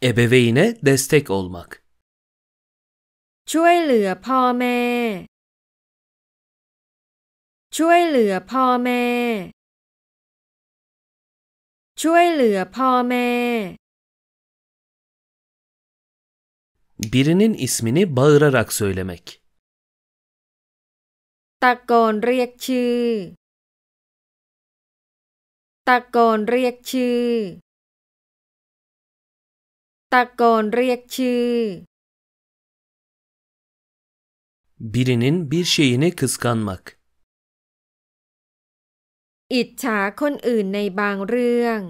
เอเบเวนเดสเ s t e อลมักช่วยเหลือพ่อแม่ ช่วยเหลือพ่อแม่ ช่วยเหลือพ่อแม่ birinin ismini bağırarak söylemek. ตะโกนเรียกชื่อตะโกนเรียกชื่อตะโกนเรียกชื่อ Birinin bir şeyini kıskanmak. อิจฉาคนอื่นในบางเรื่อง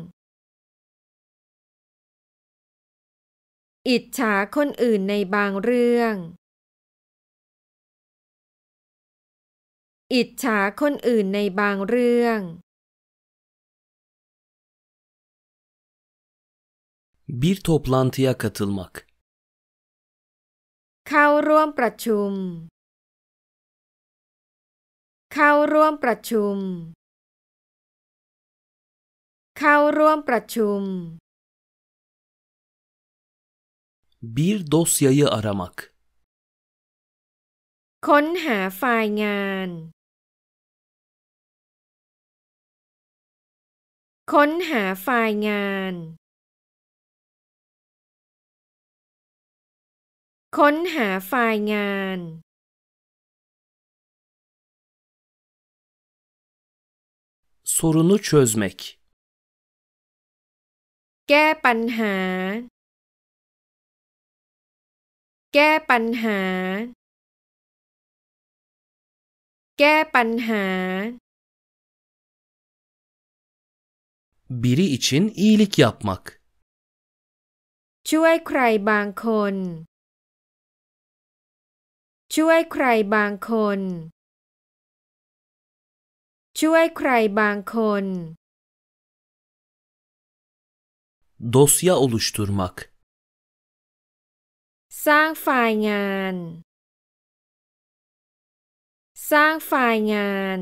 อิจฉาคนอื่นในบางเรื่อง อิจฉาคนอื่นในบางเรื่อง bir toplantıya katılmak เข้าร่วมประชุม เข้าร่วมประชุม เข้าร่วมประชุม bir dosyayı aramak ค้นหาไฟล์งานค้นหาไฟล์งานค้นหาไฟล์งาน sorunu çözmek แก้ปัญหาแก้ปัญหาแก้ปัญหา Biri için iyilik yapmak. ช่วยใครบางคนช่วยใครบางคนช่วยใครบางคน Dosya oluşturmak. สร้างไฟล์งาน สร้างไฟล์งาน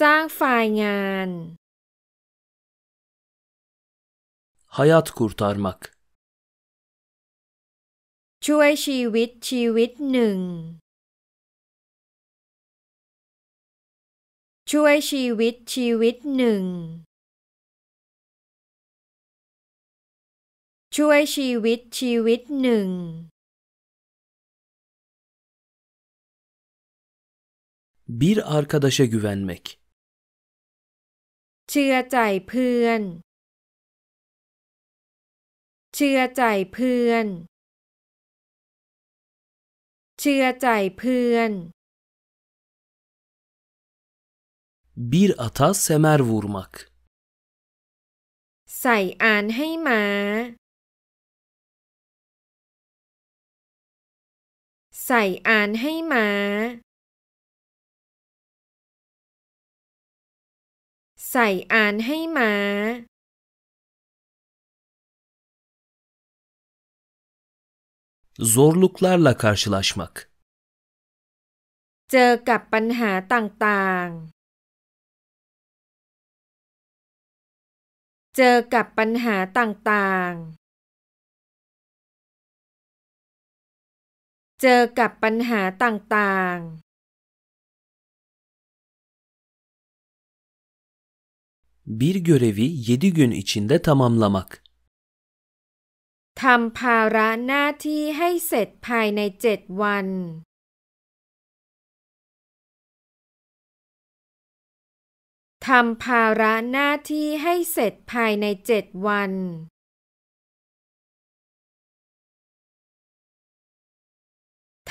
สร้างไฟล์งาน Hayat kurtarmak ช่วยชีวิตชีวิตหนึ่ง ช่วยชีวิตชีวิตหนึ่งช่วยชีวิตชีวิตหนึ่ง Bir arkadaşa g ü v e n เ e k เชื่อใจเพื่อน เชื่อใจเพื่อน เชื่อใจเพื่อน Bir ata semer vurmak. ใส่อานให้หมาใส่อานให้ม้า ใส่อานให้ม้า zorluklarla karşılaşmak เจอกับปัญหาต่างๆ เจอกับปัญหาต่างๆจอกับปัญหาต่างๆ Bir görevi 7 gün içinde tamamlamak ทำภาระหน้าที่ให้เสร็จภายในเจ็ดวันทำภาระหน้าที่ให้เสร็จภายในเจ็ดวัน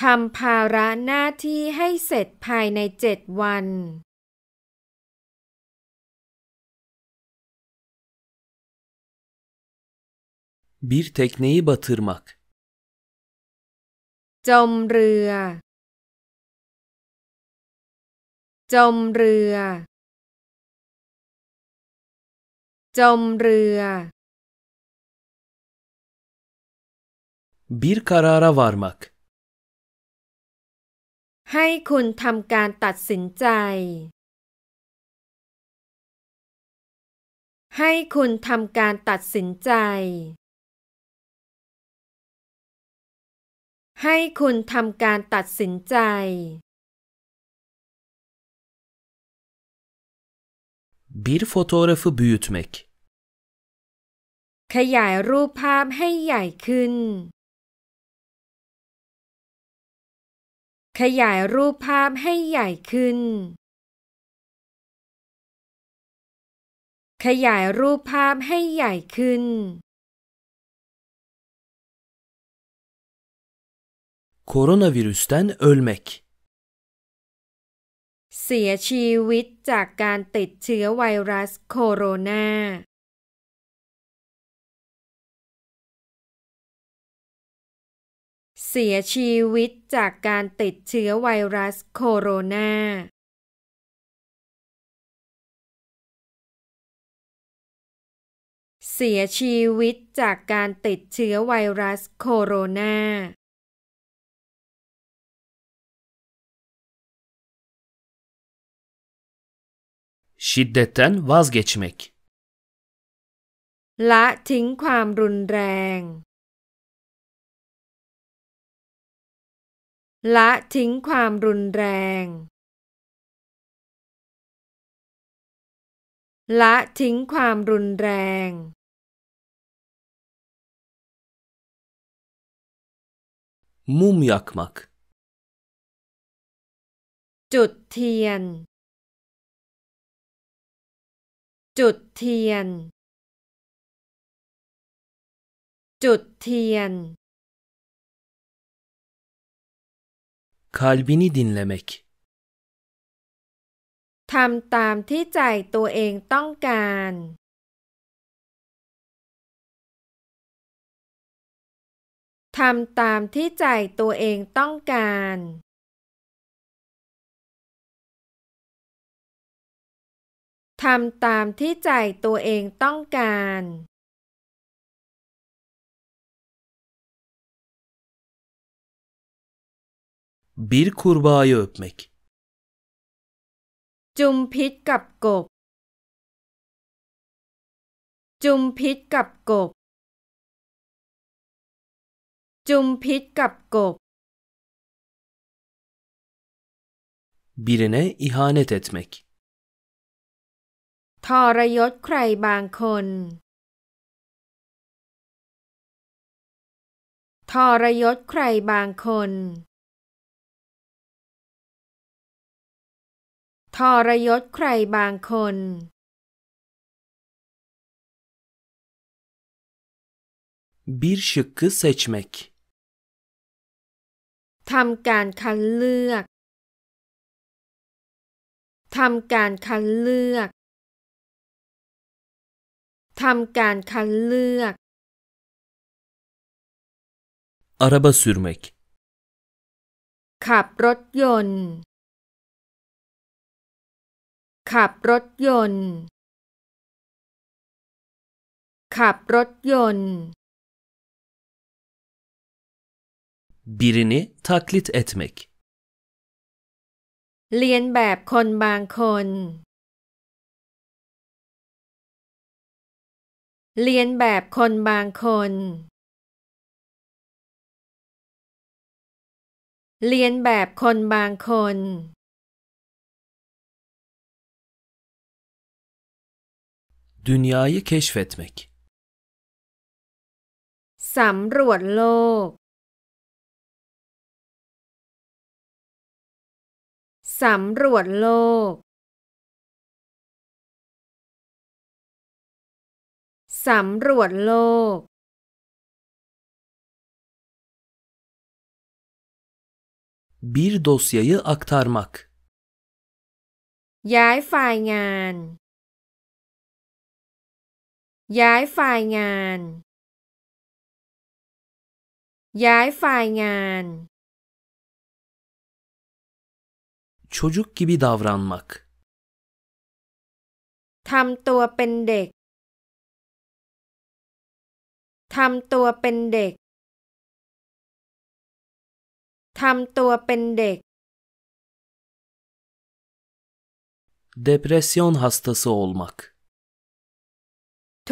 ทำภาระหน้าที่ให้เสร็จภายในเจ็ดวัน Bir t e k n น y i batırmak จมเรือ จมเรือ จมเรือบร์คาราราวาร์มักให้คุณทำการตัดสินใจ ให้คุณทำการตัดสินใจ ให้คุณทำการตัดสินใจ Bir fotoğrafı büyütmek ขยายรูปภาพให้ใหญ่ขึ้นขยายรูปภาพให้ใหญ่ขึ้น ขยายรูปภาพให้ใหญ่ขึ้นโคโรนาว i ร ü ส t e n ö l m เสียชีวิตจากการติดเชื้อไวรัสโคโรนาเสียชีวิตจากการติดเชื้อไวรัสโคโรนา เสียชีวิตจากการติดเชื้อไวรัสโคโรนาชิดเดตันวาสเกชเมกละทิ้งความรุนแรงละทิ้งความรุนแรง ละทิ้งความรุนแรง มุมยักมักจุดเทียน จุดเทียน จุดเทียน kalbini dinlemek ทำตามที่ใจตัวเองต้องการ ทำตามที่ใจตัวเองต้องการ ทำตามที่ใจตัวเองต้องการ Bir kurbağayı öpmek. จุมพิษกับกบจุมพิษกับกบจุมพิษกับกบ Birine ihanet etmek. ทรยศใครบางคนทรยศใครบางคนทรยศใครบางคน บิร์ชก k ı s e ç m e ทำการคัดเลือก ทำการคัดเลือก ทำการคัดเลือก a r บบาส ü รเมกขับรถยนต์ขับรถยนต์ ขับรถยนต์ birini taklit etmek เรียนแบบคนบางคนเรียนแบบคนบางคนเรียนแบบคนบางคน Dünyayı keşfetmek. สำรวจโลกสำรวจโลกสำรวจโลก Bir dosyayı aktarmak. ย้ายไฟล์งานย้ายไฟล์งานย้ายไฟล์งาน Çocuk gibi davranmak. ทำตัวเป็นเด็กทำตัวเป็นเด็กทำตัวเป็นเด็ก Depresyon hastası olmak.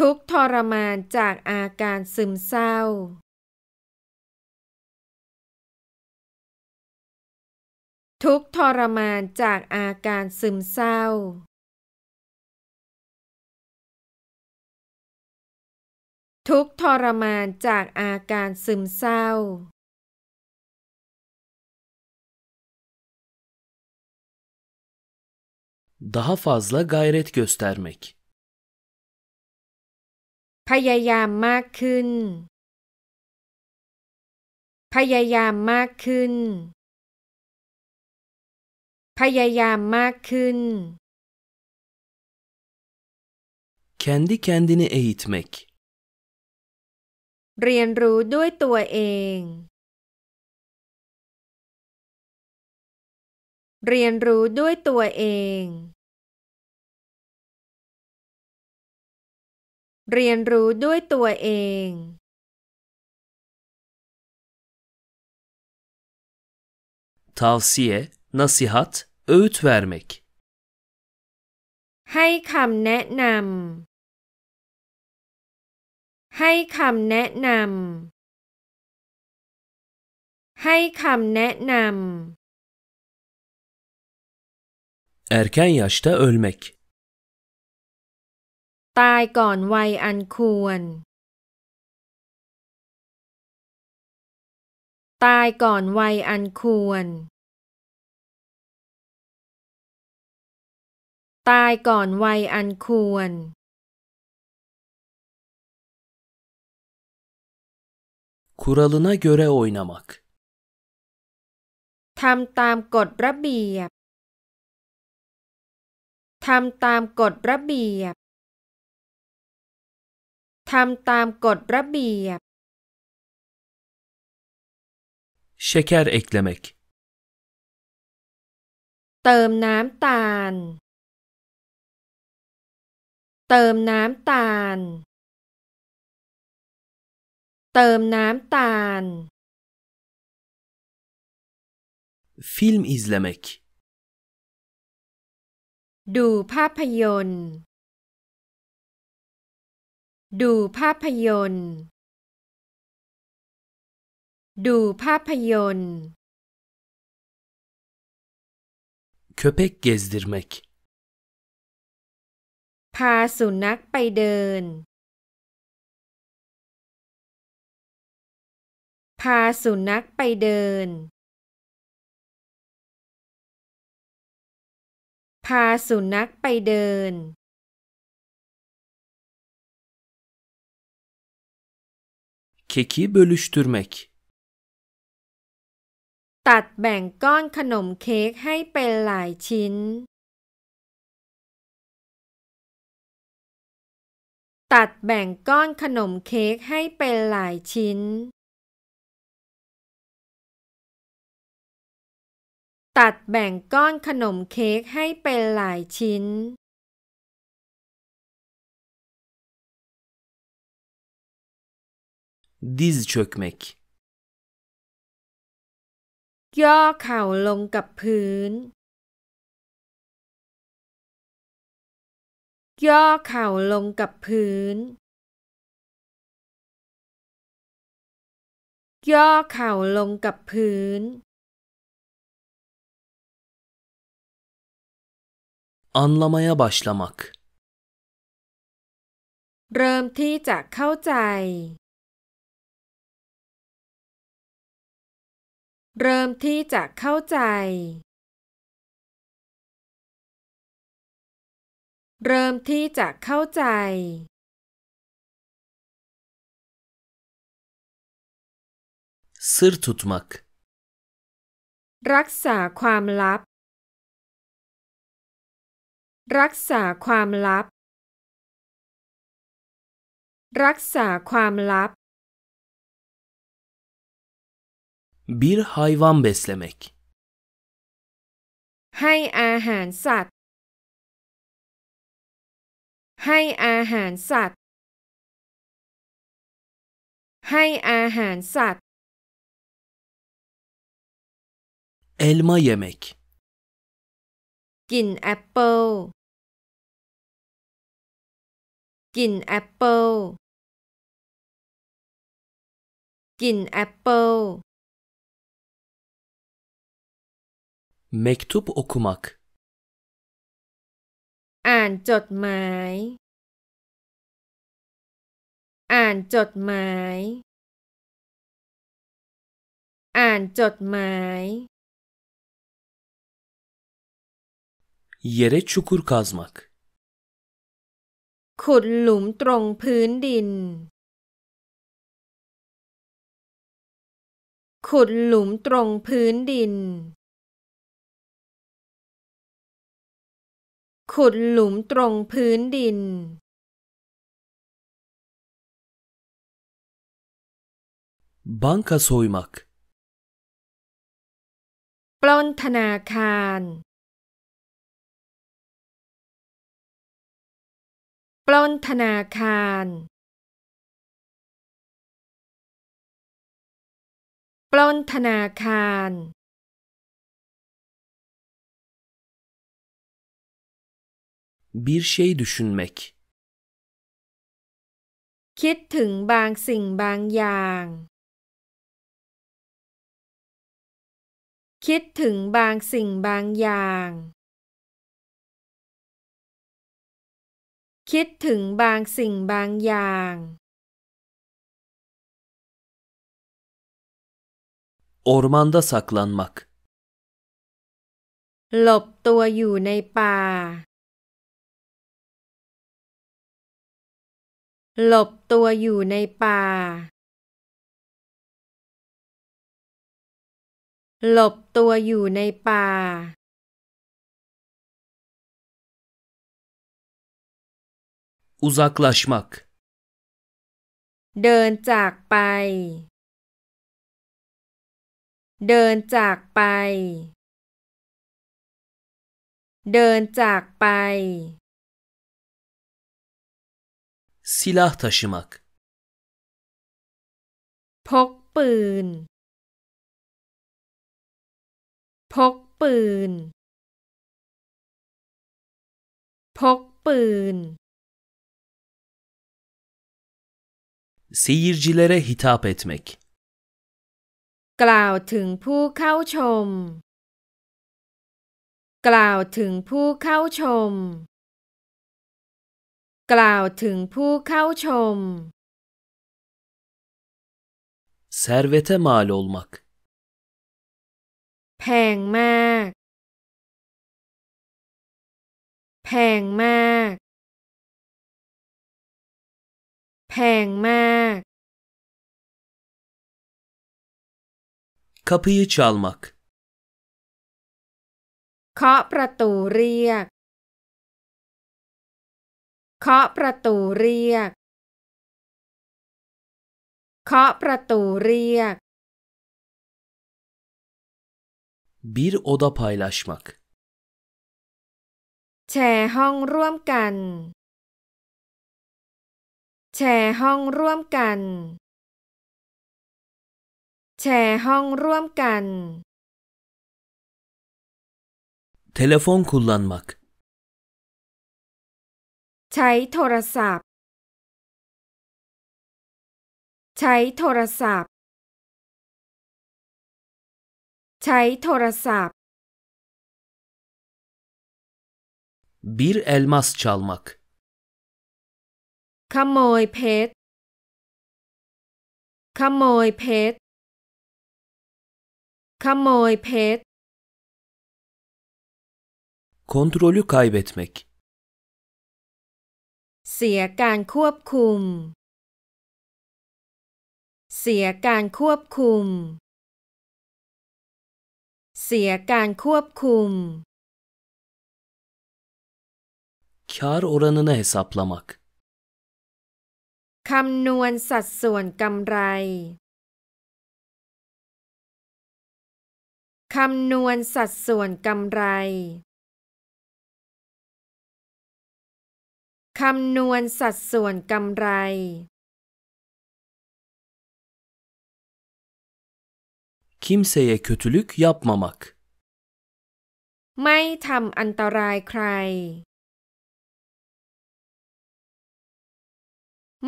ทุกทรมานจากอาการซึมเศร้า ทุกทรมานจากอาการซึมเศร้า ทุกทรมานจากอาการซึมเศร้า d า h a fazla g a y ต e t göstermek พยายามมากขึ้น พยายามมากขึ้น พยายามมากขึ้น kendi kendini eğitmek เรียนรู้ด้วยตัวเอง เรียนรู้ด้วยตัวเองเรียนรู้ด้วยตัวเองทาว v s i y นัสิฮัตอ ö ตเวร์เมกให้คำแนะนำให้คำแนะนำให้คำแนะนำ erken yaşta ölmek ตายก่อนวัยอันควร ตายก่อนวัยอันควร ตายก่อนวัยอันควรุรัลน่าเกเรโอยนามักทำตามกฎระเบียบ ทำตามกฎระเบียบทำตามกฎระเบียบ şeker eklemek เติมน้ำตาล เติมน้ำตาล เติมน้ำตาล film izlemek ดูภาพยนตร์ดูภาพยนตร์ ดูภาพยนตร์ köpek gezdirmek พาสุนัขไปเดิน พาสุนัขไปเดิน พาสุนัขไปเดิน Keki bölüştürmek. ตัดแบ่งก้อนขนมเค้กให้เป็นหลายชิ้น ตัดแบ่งก้อนขนมเค้กให้เป็นหลายชิ้น ตัดแบ่งก้อนขนมเค้กให้เป็นหลายชิ้น diz çökmek. Yo kao long kap pün. Yo kao long kap pün. Yo kao long kap pün. Anlamaya başlamak. เริ่มที่จะเข้าใจเริ่มที่จะเข้าใจ เริ่มที่จะเข้าใจ sır tutmak รักษาความลับ รักษาความลับ รักษาความลับ Bir hayvan beslemek. ให้อาหารสัตว์ให้อาหารสัตว์ให้อาหารสัตว์ Elma yemek. กินแอปเปิลกินแอปเปิลกินแอปเปิล Mektup okumak อ่านจดหมาย อ่านจดหมาย อ่านจดหมาย Yere çukur kazmak ขุดหลุมตรงพื้นดิน ขุดหลุมตรงพื้นดินขุดหลุมตรงพื้นดินบังคาโซยมักปล้นธนาคารปล้นธนาคารปล้นธนาคาร bir şey düşünmek. คิดถึงบางสิ่งบางอย่างคิดถึงบางสิ่งบางอย่างคิดถึงบางสิ่งบางอย่าง Ormanda saklanmak หลบตัวอยู่ในป่าหลบตัวอยู่ในป่า หลบตัวอยู่ในป่าุซักลาชมักเดินจากไป เดินจากไป เดินจากไป silah taşımak พกปืนพกปืนพกปืน seyircilere hitap etmek กล่าวถึงผู้เข้าชม กล่าวถึงผู้เข้าชมล่าวถึงผู้เข้าชม servete mal olmak แพงมาก แพงมาก แพงมาก kapıyı çalmak เคาะประตูเรียกเคาะประตูเรียก เคาะประตูเรียก bir oda paylaşmak แชร์ห้องร่วมกัน แชร์ห้องร่วมกัน แชร์ห้องร่วมกัน telefon kullanmak ใช้โทรศัพท์ใช้โทรศัพท์ใช้โทรศัพท์ Bir elmas çalmak. ขโมยเพชรขโมยเพชรขโมยเพชร Kontrolü kaybetmek. เสียการควบคุม เสียการควบคุม เสียการควบคุม kar oranını hesaplamak คำนวณสัดส่วนกำไร คำนวณสัดส่วนกำไรคำนวณสัดส่วนกำไรคิมเซย์คุต ü l ü k y a p m a m a ไม่ทำอันตรายใคร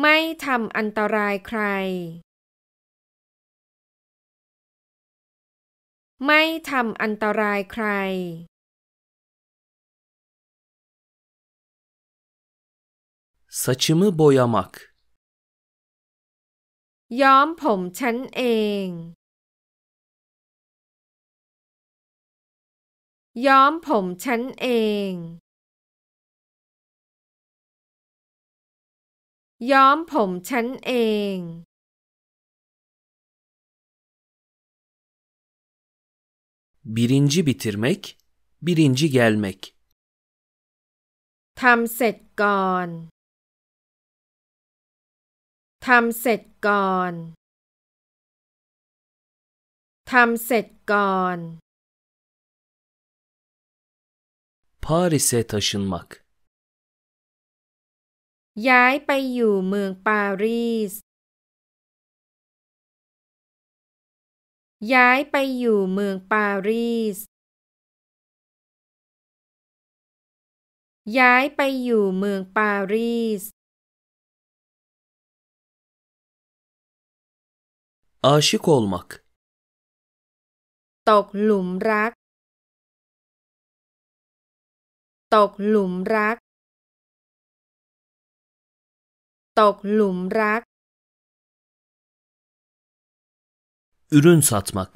ไม่ทำอันตรายใคร ไม่ทำอันตรายใคร Saçımı boyamak. ย้อมผมฉันเองย้อมผมฉันเอง Birinci bitirmek, birinci gelmek. ทำเสร็จก่อนทำเสร็จก่อน ทำเสร็จก่อน Paris'e taşınmak. ้ายไปอยู่เมืองปารีส ย้ายไปอยู่เมืองปารีส ย้ายไปอยู่เมืองปารีส aşık olmak ตกหลุมรัก ตกหลุมรัก ตกหลุมรัก ü r ü นสัตมัก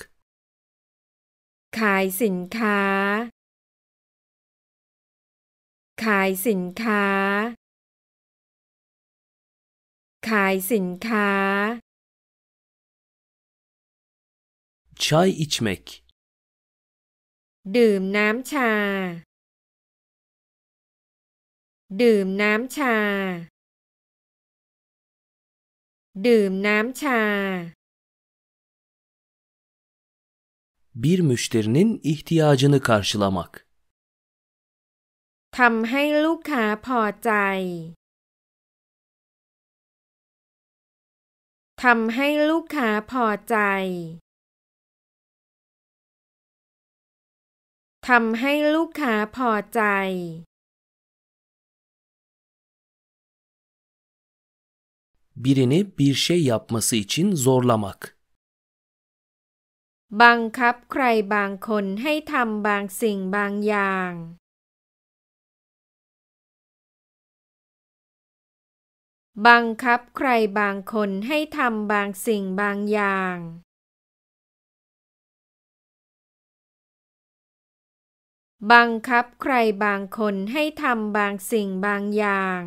ขายสินค้าขายสินค้าขายสินค้า Çay içmek. ดื่มน้ำชาดื่มน้ำชาดื่มน้ำชา Bir müşterinin ihtiyacını karşılamak. ทำให้ลูกค้าพอใจทำให้ลูกค้าพอใจทำให้ลูกค้าพอใจบ birini bir şey yapması için zorlamak บังคับใครบางคนให้ทำบางสิ่งบางอย่าง บังคับใครบางคนให้ทำบางสิ่งบางอย่างบังคับใครบางคนให้ทำบางสิ่งบางอย่าง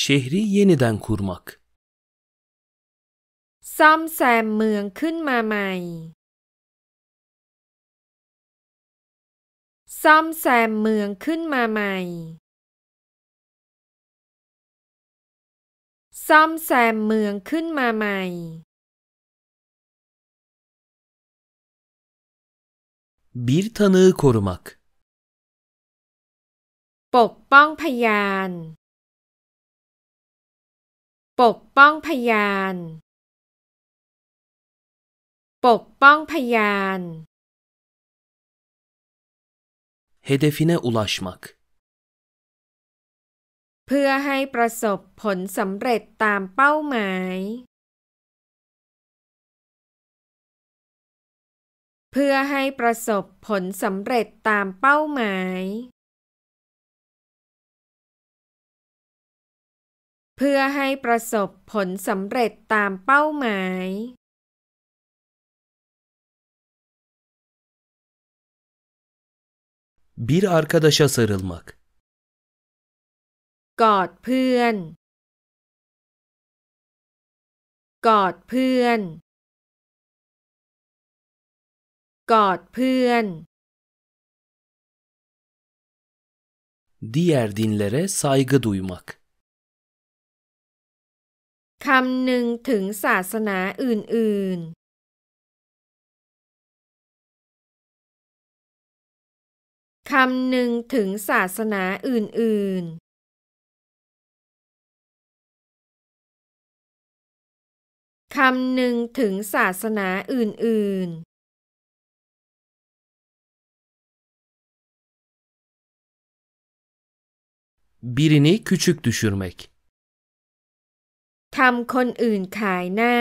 ช e ริย y นิดันคูร์มักซ่อมแซมเมืองขึ้นมาใหม่ ซ่อมแซมเมืองขึ้นมาใหม่ ซ่อมแซมเมืองขึ้นมาใหม่ Bir tanığı korumak. ปกป้องพยาน ปกป้องพยาน ปกป้องพยาน Hedefine ulaşmak. เพื่อให้ประสบผลสำเร็จตามเป้าหมายเพื่อให้ประสบผลสำเร็จตามเป้าหมาย เพื่อให้ประสบผลสำเร็จตามเป้าหมาย Bir arkadaşa s a r ิลมักกอดเพื่อนกอดเพื่อนกอดเพื่อน diğer dinlere saygı duymak คำหนึ่งถึงศาสนาอื่น ๆคำหนึ่งถึงศาสนาอื่น ๆคำหนึ่งถึงศาสนาอื่น ๆ birini küçük düşürmek. ทำคนอื่นขายหน้า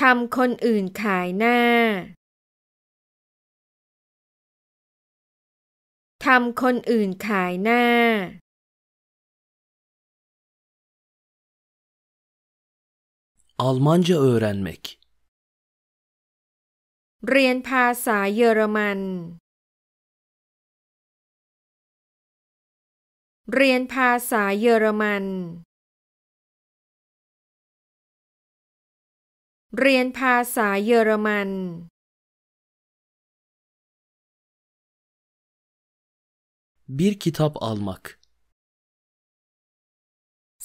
ทำคนอื่นขายหน้าทำคนอื่นขายหน้า Almanca öğrenmek เรียนภาษาเยอรมันเรียนภาษาเยอรมัน เรียนภาษาเยอรมัน bir kitap almak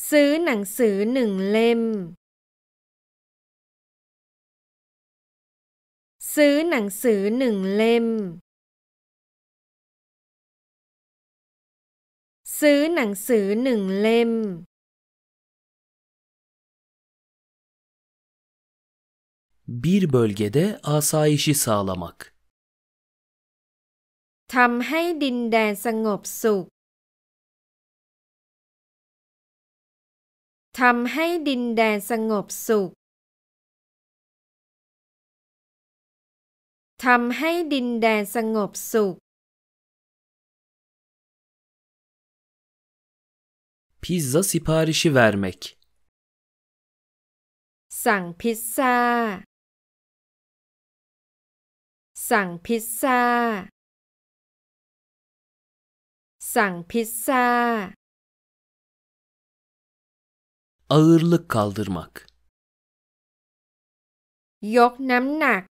ซื้อหนังสือหนึ่งเล่ม ซื้อหนังสือหนึ่งเล่มซื้อหนังสือหนึ่งเล่มบีร์เบลเกเดอาซาอิชิ a าลามักทำให้ดินแดนสงบสุขทำให้ดินแดนสงบสุขทำให้ดินแดนสงบสุข Pizza siparişi vermek. pizza. pizza. สั่งพิซซ่า pizza. Ağırlık kaldırmak. Yok ยกน้ำหนัก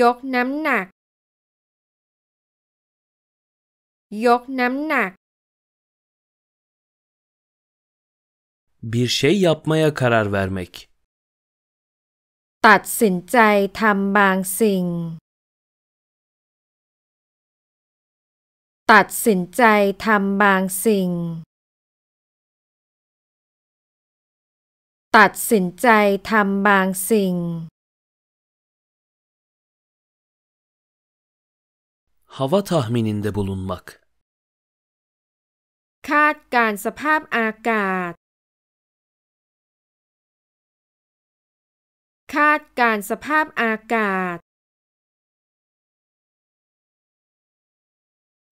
ยกน้ำหนัก Yok, ยกน้ำหนัก Bir şey yapmaya karar vermek. tam tam ตัดสินใจทำบางสิ่งตัดสินใจทำบางสิ่งตัดสินใจทำบางสิ่ง Hava tahmininde bulunmak. คาดการสภาพอากาศ คาดการสภาพอากาศ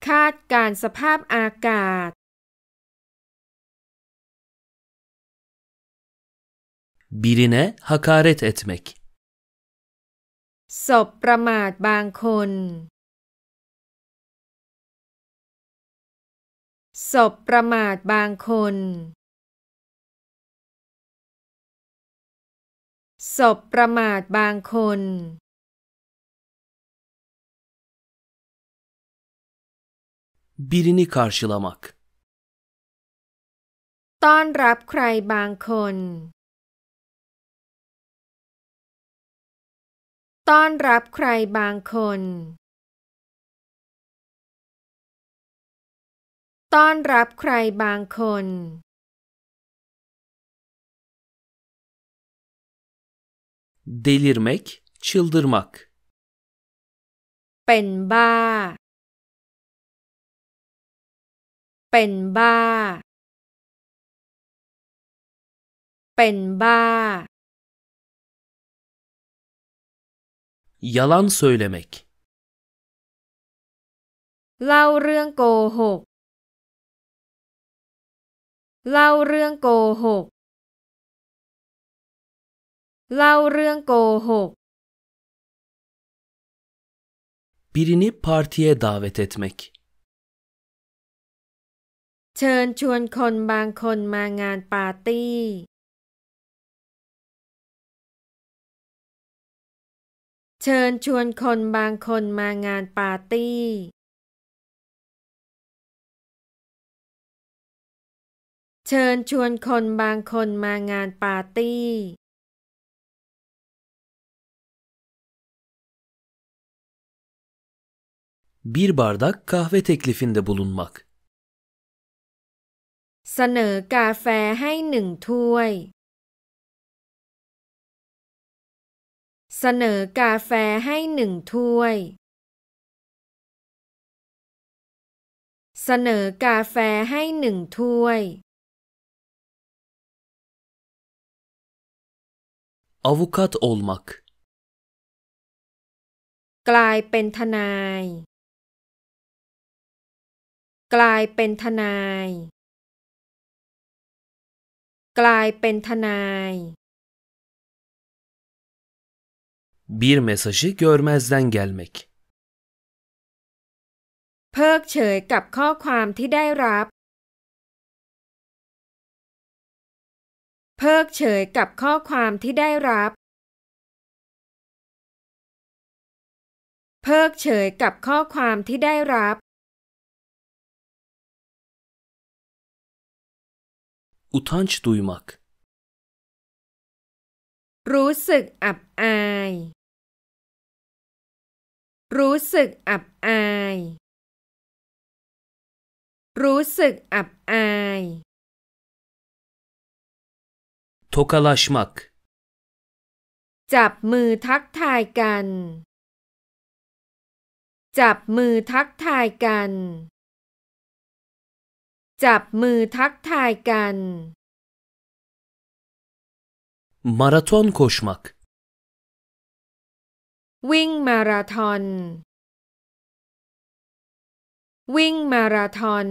คาดการสภาพอากาศ birine hakaret etmek สบประมาทบางคนศพประมาทบางคนศพประมาทบางคนบิรินิาร์ชิลามักต้อนรับใครบางคน ต้อนรับใครบางคนต้อนรับใครบางคนเดลิร์เมกชิลดร์มัก เป็นบ้า เป็นบ้า เป็นบ้า yalan söylemek เล่าเรื่องโกหกเล่าเรื่องโกหก เล่าเรื่องโกหก birini partiye davet etmek. เชิญชวนคนบางคนมางานปาร์ตี้ เชิญชวนคนบางคนมางานปาร์ตี้เชิญชวนคนบางคนมางานปาร์ตี้ บี i r bardak ก a h v e teklifinde bulunmak เสนอกาแฟให้หนึ่งถ้วย เสนอกาแฟให้หนึ่งถ้วย เสนอกาแฟให้หนึ่งถ้วย Avukat olmak กลายเป็นทนาย กลายเป็นทนาย กลายเป็นทนาย Bir mesajı görmezden gelmek เพิกเฉยกับข้อความที่ได้รับเพิกเฉยกับข้อความที่ได้รับ เพิกเฉยกับข้อความที่ได้รับุทันช d u y มักรู้สึกอับอาย รู้สึกอับอาย รู้สึกอับอาย Tokalaşmak จับมือทักทายกัน จับมือทักทายกัน จับมือทักทายกัน Maraton koşmak วิ่งมาราธอน วิ่งมาราธอน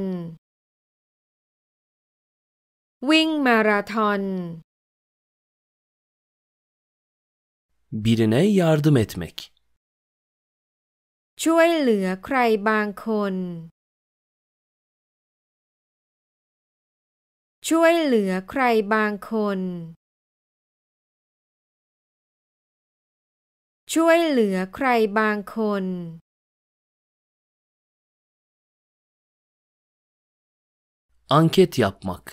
วิ่งมาราธอน birine yardım etmek. ช่วยเหลือใครบางคน ช่วยเหลือใครบางคน ช่วยเหลือใครบางคนอังเกตยับมัก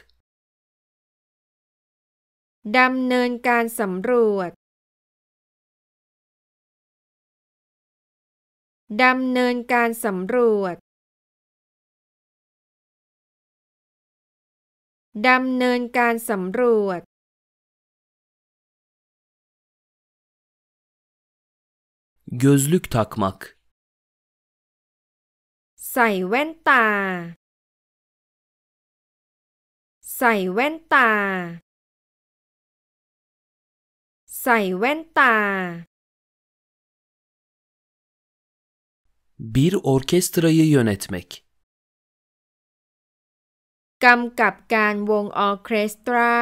ดำเนินการสำรวจดำเนินการสำรวจ ดำเนินการสำรวจ g ö z ล ü กทักมักใส่แว่นตา ใส่แว่นตา ใส่แว่นตา Bir orkestrayı yönetmek. กำกับการวงออเคสตรา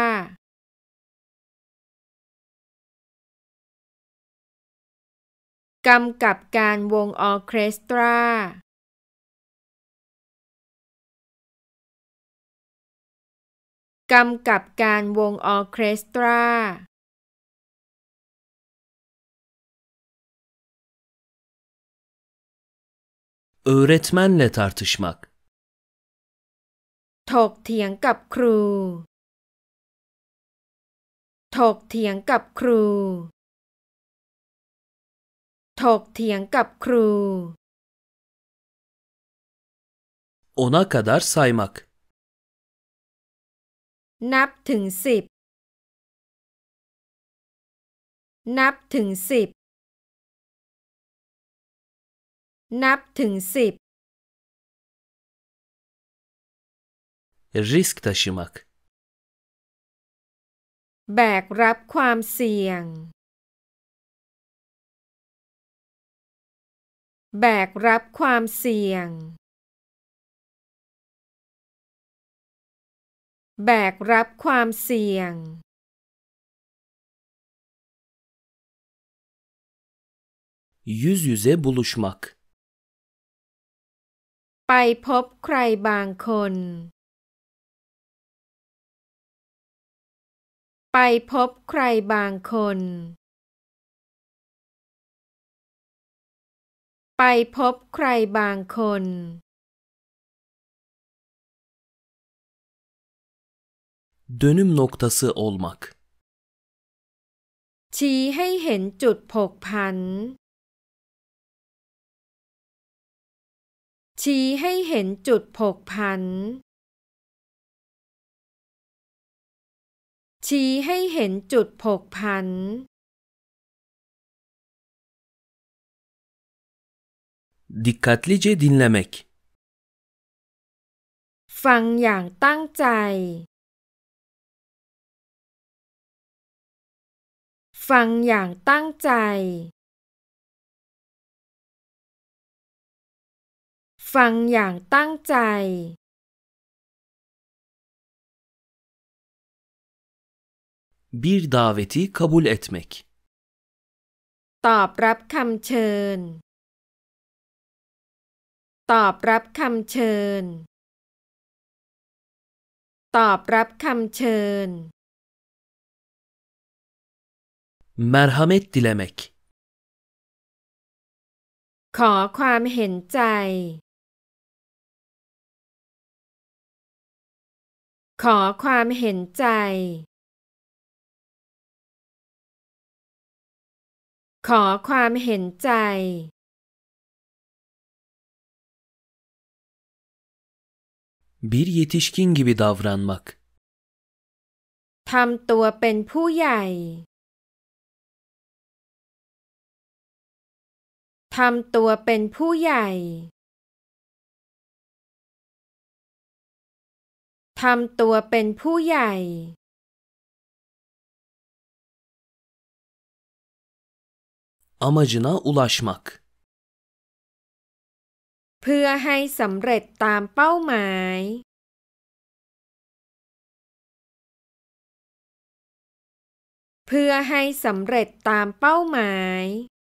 กำกับการวงออเคสตรากำกับการวงออเคสตรา öğretmenle tartışmak ถกเถียงกับครู ถกเถียงกับครู ถกเถียงกับครู ona kadar saymak นับถึงสิบนับถึงสิบนับถึงสิบ Risk taşımak แบกรับความเสี่ยง แบกรับความเสี่ยงแบกรับความเสี่ยง Yüz yüze buluşmak ไปพบใครบางคน ไปพบใครบางคน ไปพบใครบางคน d ö ง ü m n o ส t a s ı o l ม a k ชี้ให้เห็นจุดผกผันชี้ให้เห็นจุดผกผัน ชี้ให้เห็นจุดผกผันดิคัตลิเจดินเลเมกฟังอย่างตั้งใจ ฟังอย่างตั้งใจฟังอย่างตั้งใจ Bir daveti kabul etmek. ตอบรับคำเชิญ ตอบรับคำเชิญ ตอบรับคำเชิญ Merhamet dilemek. ขอความเห็นใจขอความเห็นใจ ขอความเห็นใจ Bir yetişkin gibi davranmak. ทำตัวเป็นผู้ใหญ่ ทำตัวเป็นผู้ใหญ่ทำตัวเป็นผู้ใหญ่อ amacına ulaşmak เพื่อให้สำเร็จตามเป้าหมาย เพื่อให้สำเร็จตามเป้าหมาย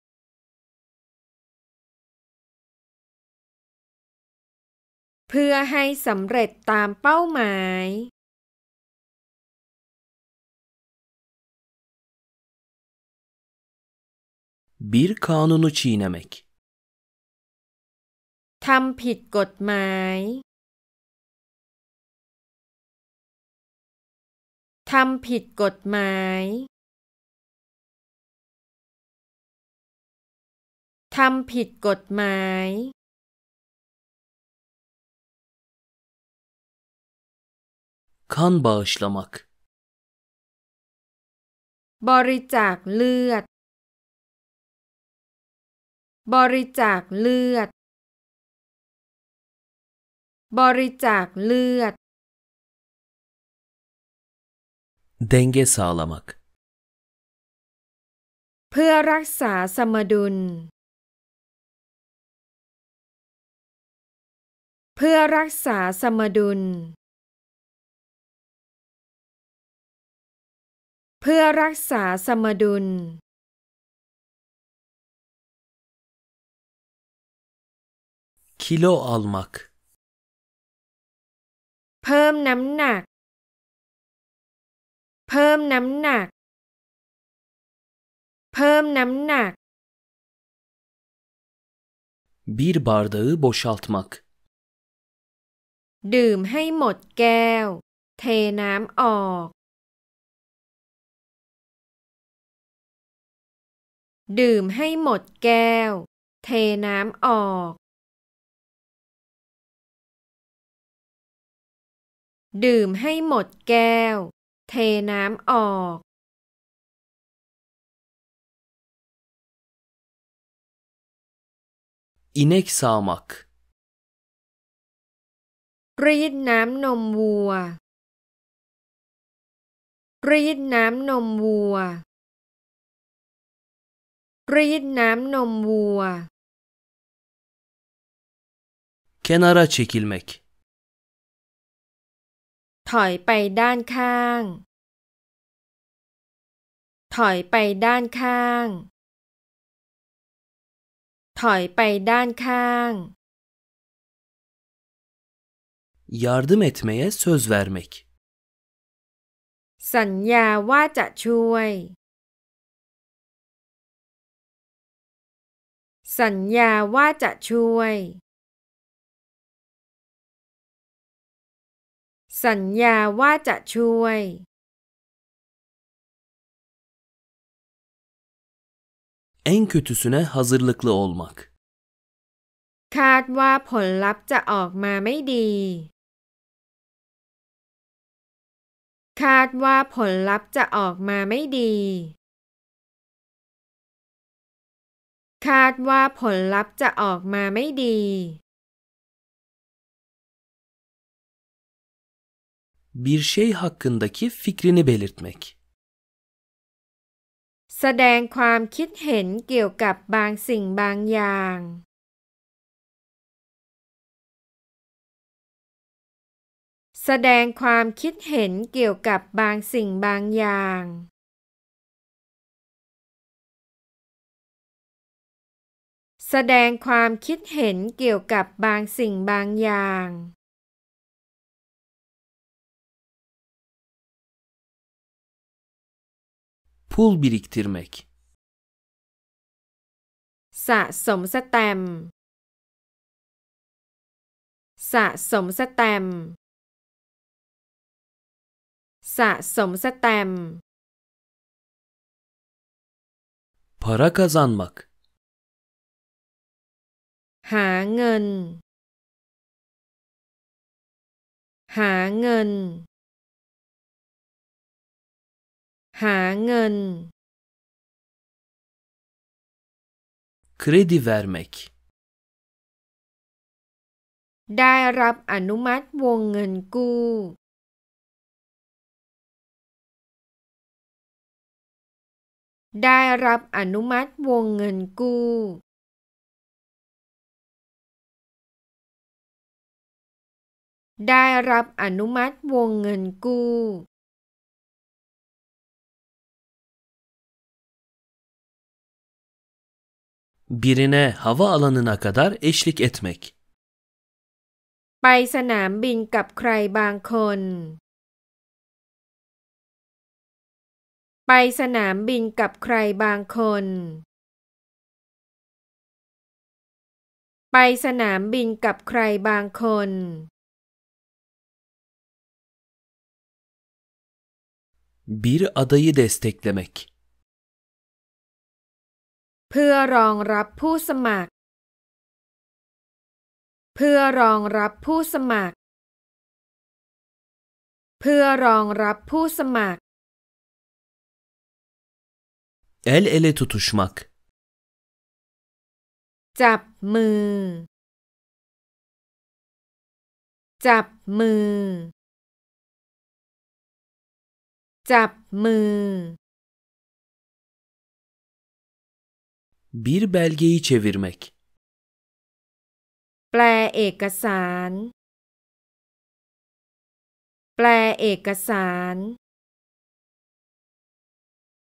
เพื่อให้สำเร็จตามเป้าหมาย บิร์คานุนชีนเมกทำผิดกฎหมายทำผิดกฎหมายทำผิดกฎหมาย kan bağışlamak บริจาคเลือด บริจาคเลือด บริจาคเลือด denge sağlamak เพื่อรักษาสมดุล เพื่อรักษาสมดุลเพื่อรักษาสมดุลกิโลอัลมักเพิ่มน้ำหนัก เพิ่มน้ำหนัก เพิ่มน้ำหนัก bir bardağı boşaltmak ดื่มให้หมดแก้ว เทน้ำออกดื่มให้หมดแก้ว เทน้ำออก ดื่มให้หมดแก้ว เทน้ำออกอินเอกซามักรีดน้ำนมวัวรีดน้ำนมวัวรีดน้ำนมวัว kenara çekilmek ถอยไปด้านข้าง ถอยไปด้านข้าง ถอยไปด้านข้าง yardım etmeye söz vermek สัญญาว่าจะช่วยสัญญาว่าจะช่วย สัญญาว่าจะช่วย เอ็ En k ö ุ ü น ü ฮัซิร์ลิกลีโอลมักคาดว่าผลลัพธ์จะออกมาไม่ดี คาดว่าผลลัพธ์จะออกมาไม่ดีคาดว่าผลลัพธ์จะออกมาไม่ดี bir şey hakkındaki fikrini belirtmek แสดงความคิดเห็นเกี่ยวกับบางสิ่งบางอย่าง แสดงความคิดเห็นเกี่ยวกับบางสิ่งบางอย่างแสดงความคิดเห็นเกี่ยวกับบางสิ่งบางอย่าง Pul biriktirmek สะสมสแตมสะสมสแตมสะสมสแตม Para kazanmak หาเงิน หาเงิน หาเงิน kredi vermek ได้รับอนุมัติวงเงินกู้ ได้รับอนุมัติวงเงินกู้ได้รับอนุมัติวงเงินกู้ birine hava alanına kadar eşlik etmek. ไปสนามบินกับใครบางคน ไปสนามบินกับใครบางคน ไปสนามบินกับใครบางคน bir adayı desteklemek เพื่อรองรับผู้สมัครเพื่อรองรับผู้สมัครเพื่อรองรับผู้สมัคร el ele tutuşmak จับมือจับมือจับมือ bir belgeyi çevirmek แปลเอกสาร แปลเอกสาร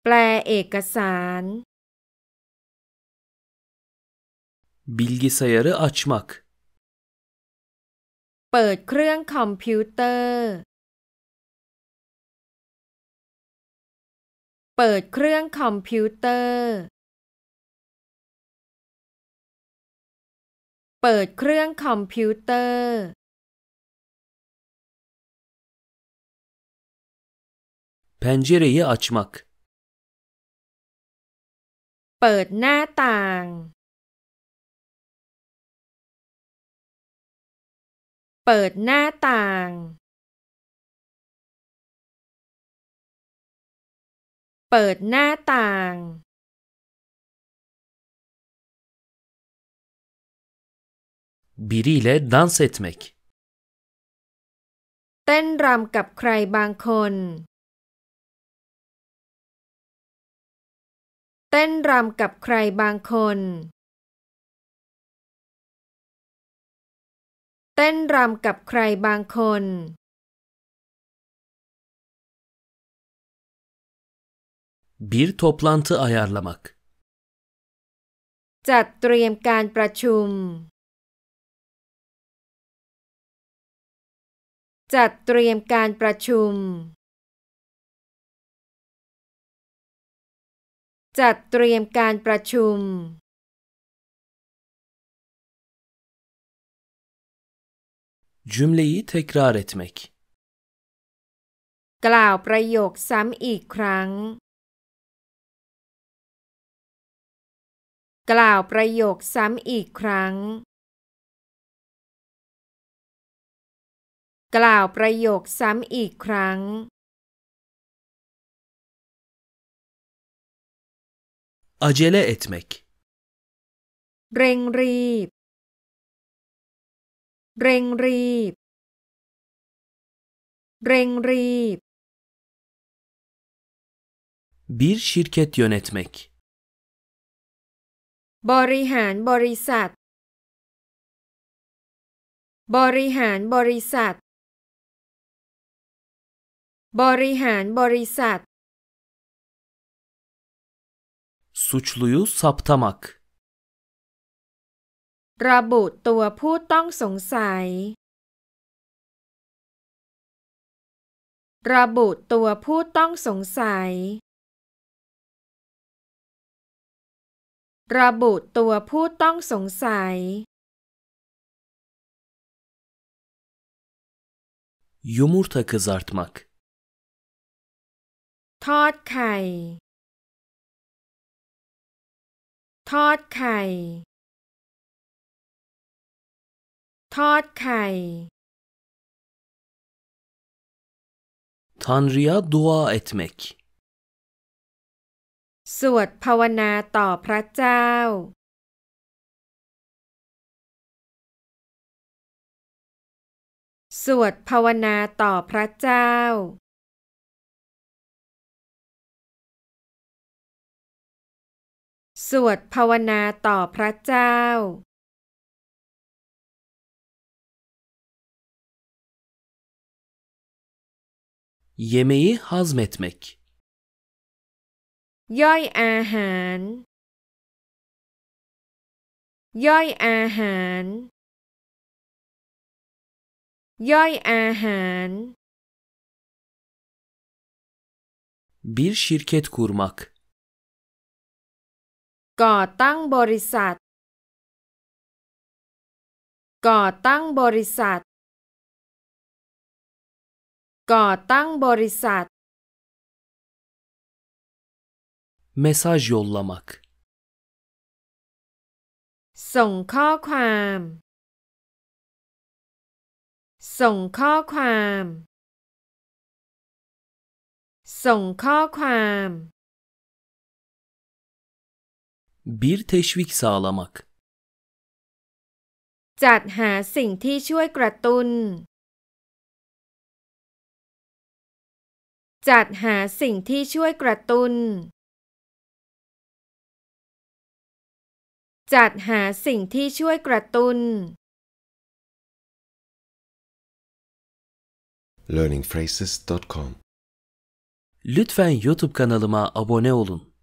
แปลเอกสาร bilgisayarı açmak เปิดเครื่องคอมพิวเตอร์เปิดเครื่องคอมพิวเตอร์ เปิดเครื่องคอมพิวเตอร์ pencereyi açmak เปิดหน้าต่าง เปิดหน้าต่างเปิดหน้าต่าง บิริเล่ดันเซตเมก เต้นรำกับใครบางคน เต้นรำกับใครบางคน เต้นรำกับใครบางคน Bir toplantı ayarlamak. จัดเตรียมการประชุม จัดเตรียมการประชุม จัดเตรียมการประชุม c ü m ลีท i กราร a r e t m ก k กล่าวประโยคซ้ำอีกครั้งกล่าวประโยคซ้ำอีกครั้ง กล่าวประโยคซ้ำอีกครั้งเจเลเอตเมกเร่งรีบ เร่งรีบ เร่งรีบ bir şirket yönetmek บริหารบริษัท บริหารบริษัท บริหารบริษัท suçluyu saptamak ระบุตัวผู้ต้องสงสัย ระบุตัวผู้ต้องสงสัยระบุตัวผู้ต้องสงสัย Yumurta kızartmak ทอดไข่ ทอดไข่ ทอดไข่ Tanrı'ya dua etmek สวดภาวนาต่อพระเจ้า สวดภาวนาต่อพระเจ้า สวดภาวนาต่อพระเจ้า เยเมย์ฮัซเมตเมกย่อยอาหาร ย่อยอาหาร ย่อยอาหาร bir şirket kurmak ก่อตั้งบริษัท ก่อตั้งบริษัท ก่อตั้งบริษัท mesaj yollamak ส่งข้อความ ส่งข้อความ ส่งข้อความ bir teşvik sağlamak จัดหาสิ่งที่ช่วยกระตุน้นจัดหาสิ่งที่ช่วยกระตุน้นจัดหาสิ่งที่ช่วยกระตุน้น learningphrases.com Lütfen YouTube kanalıma abone olun.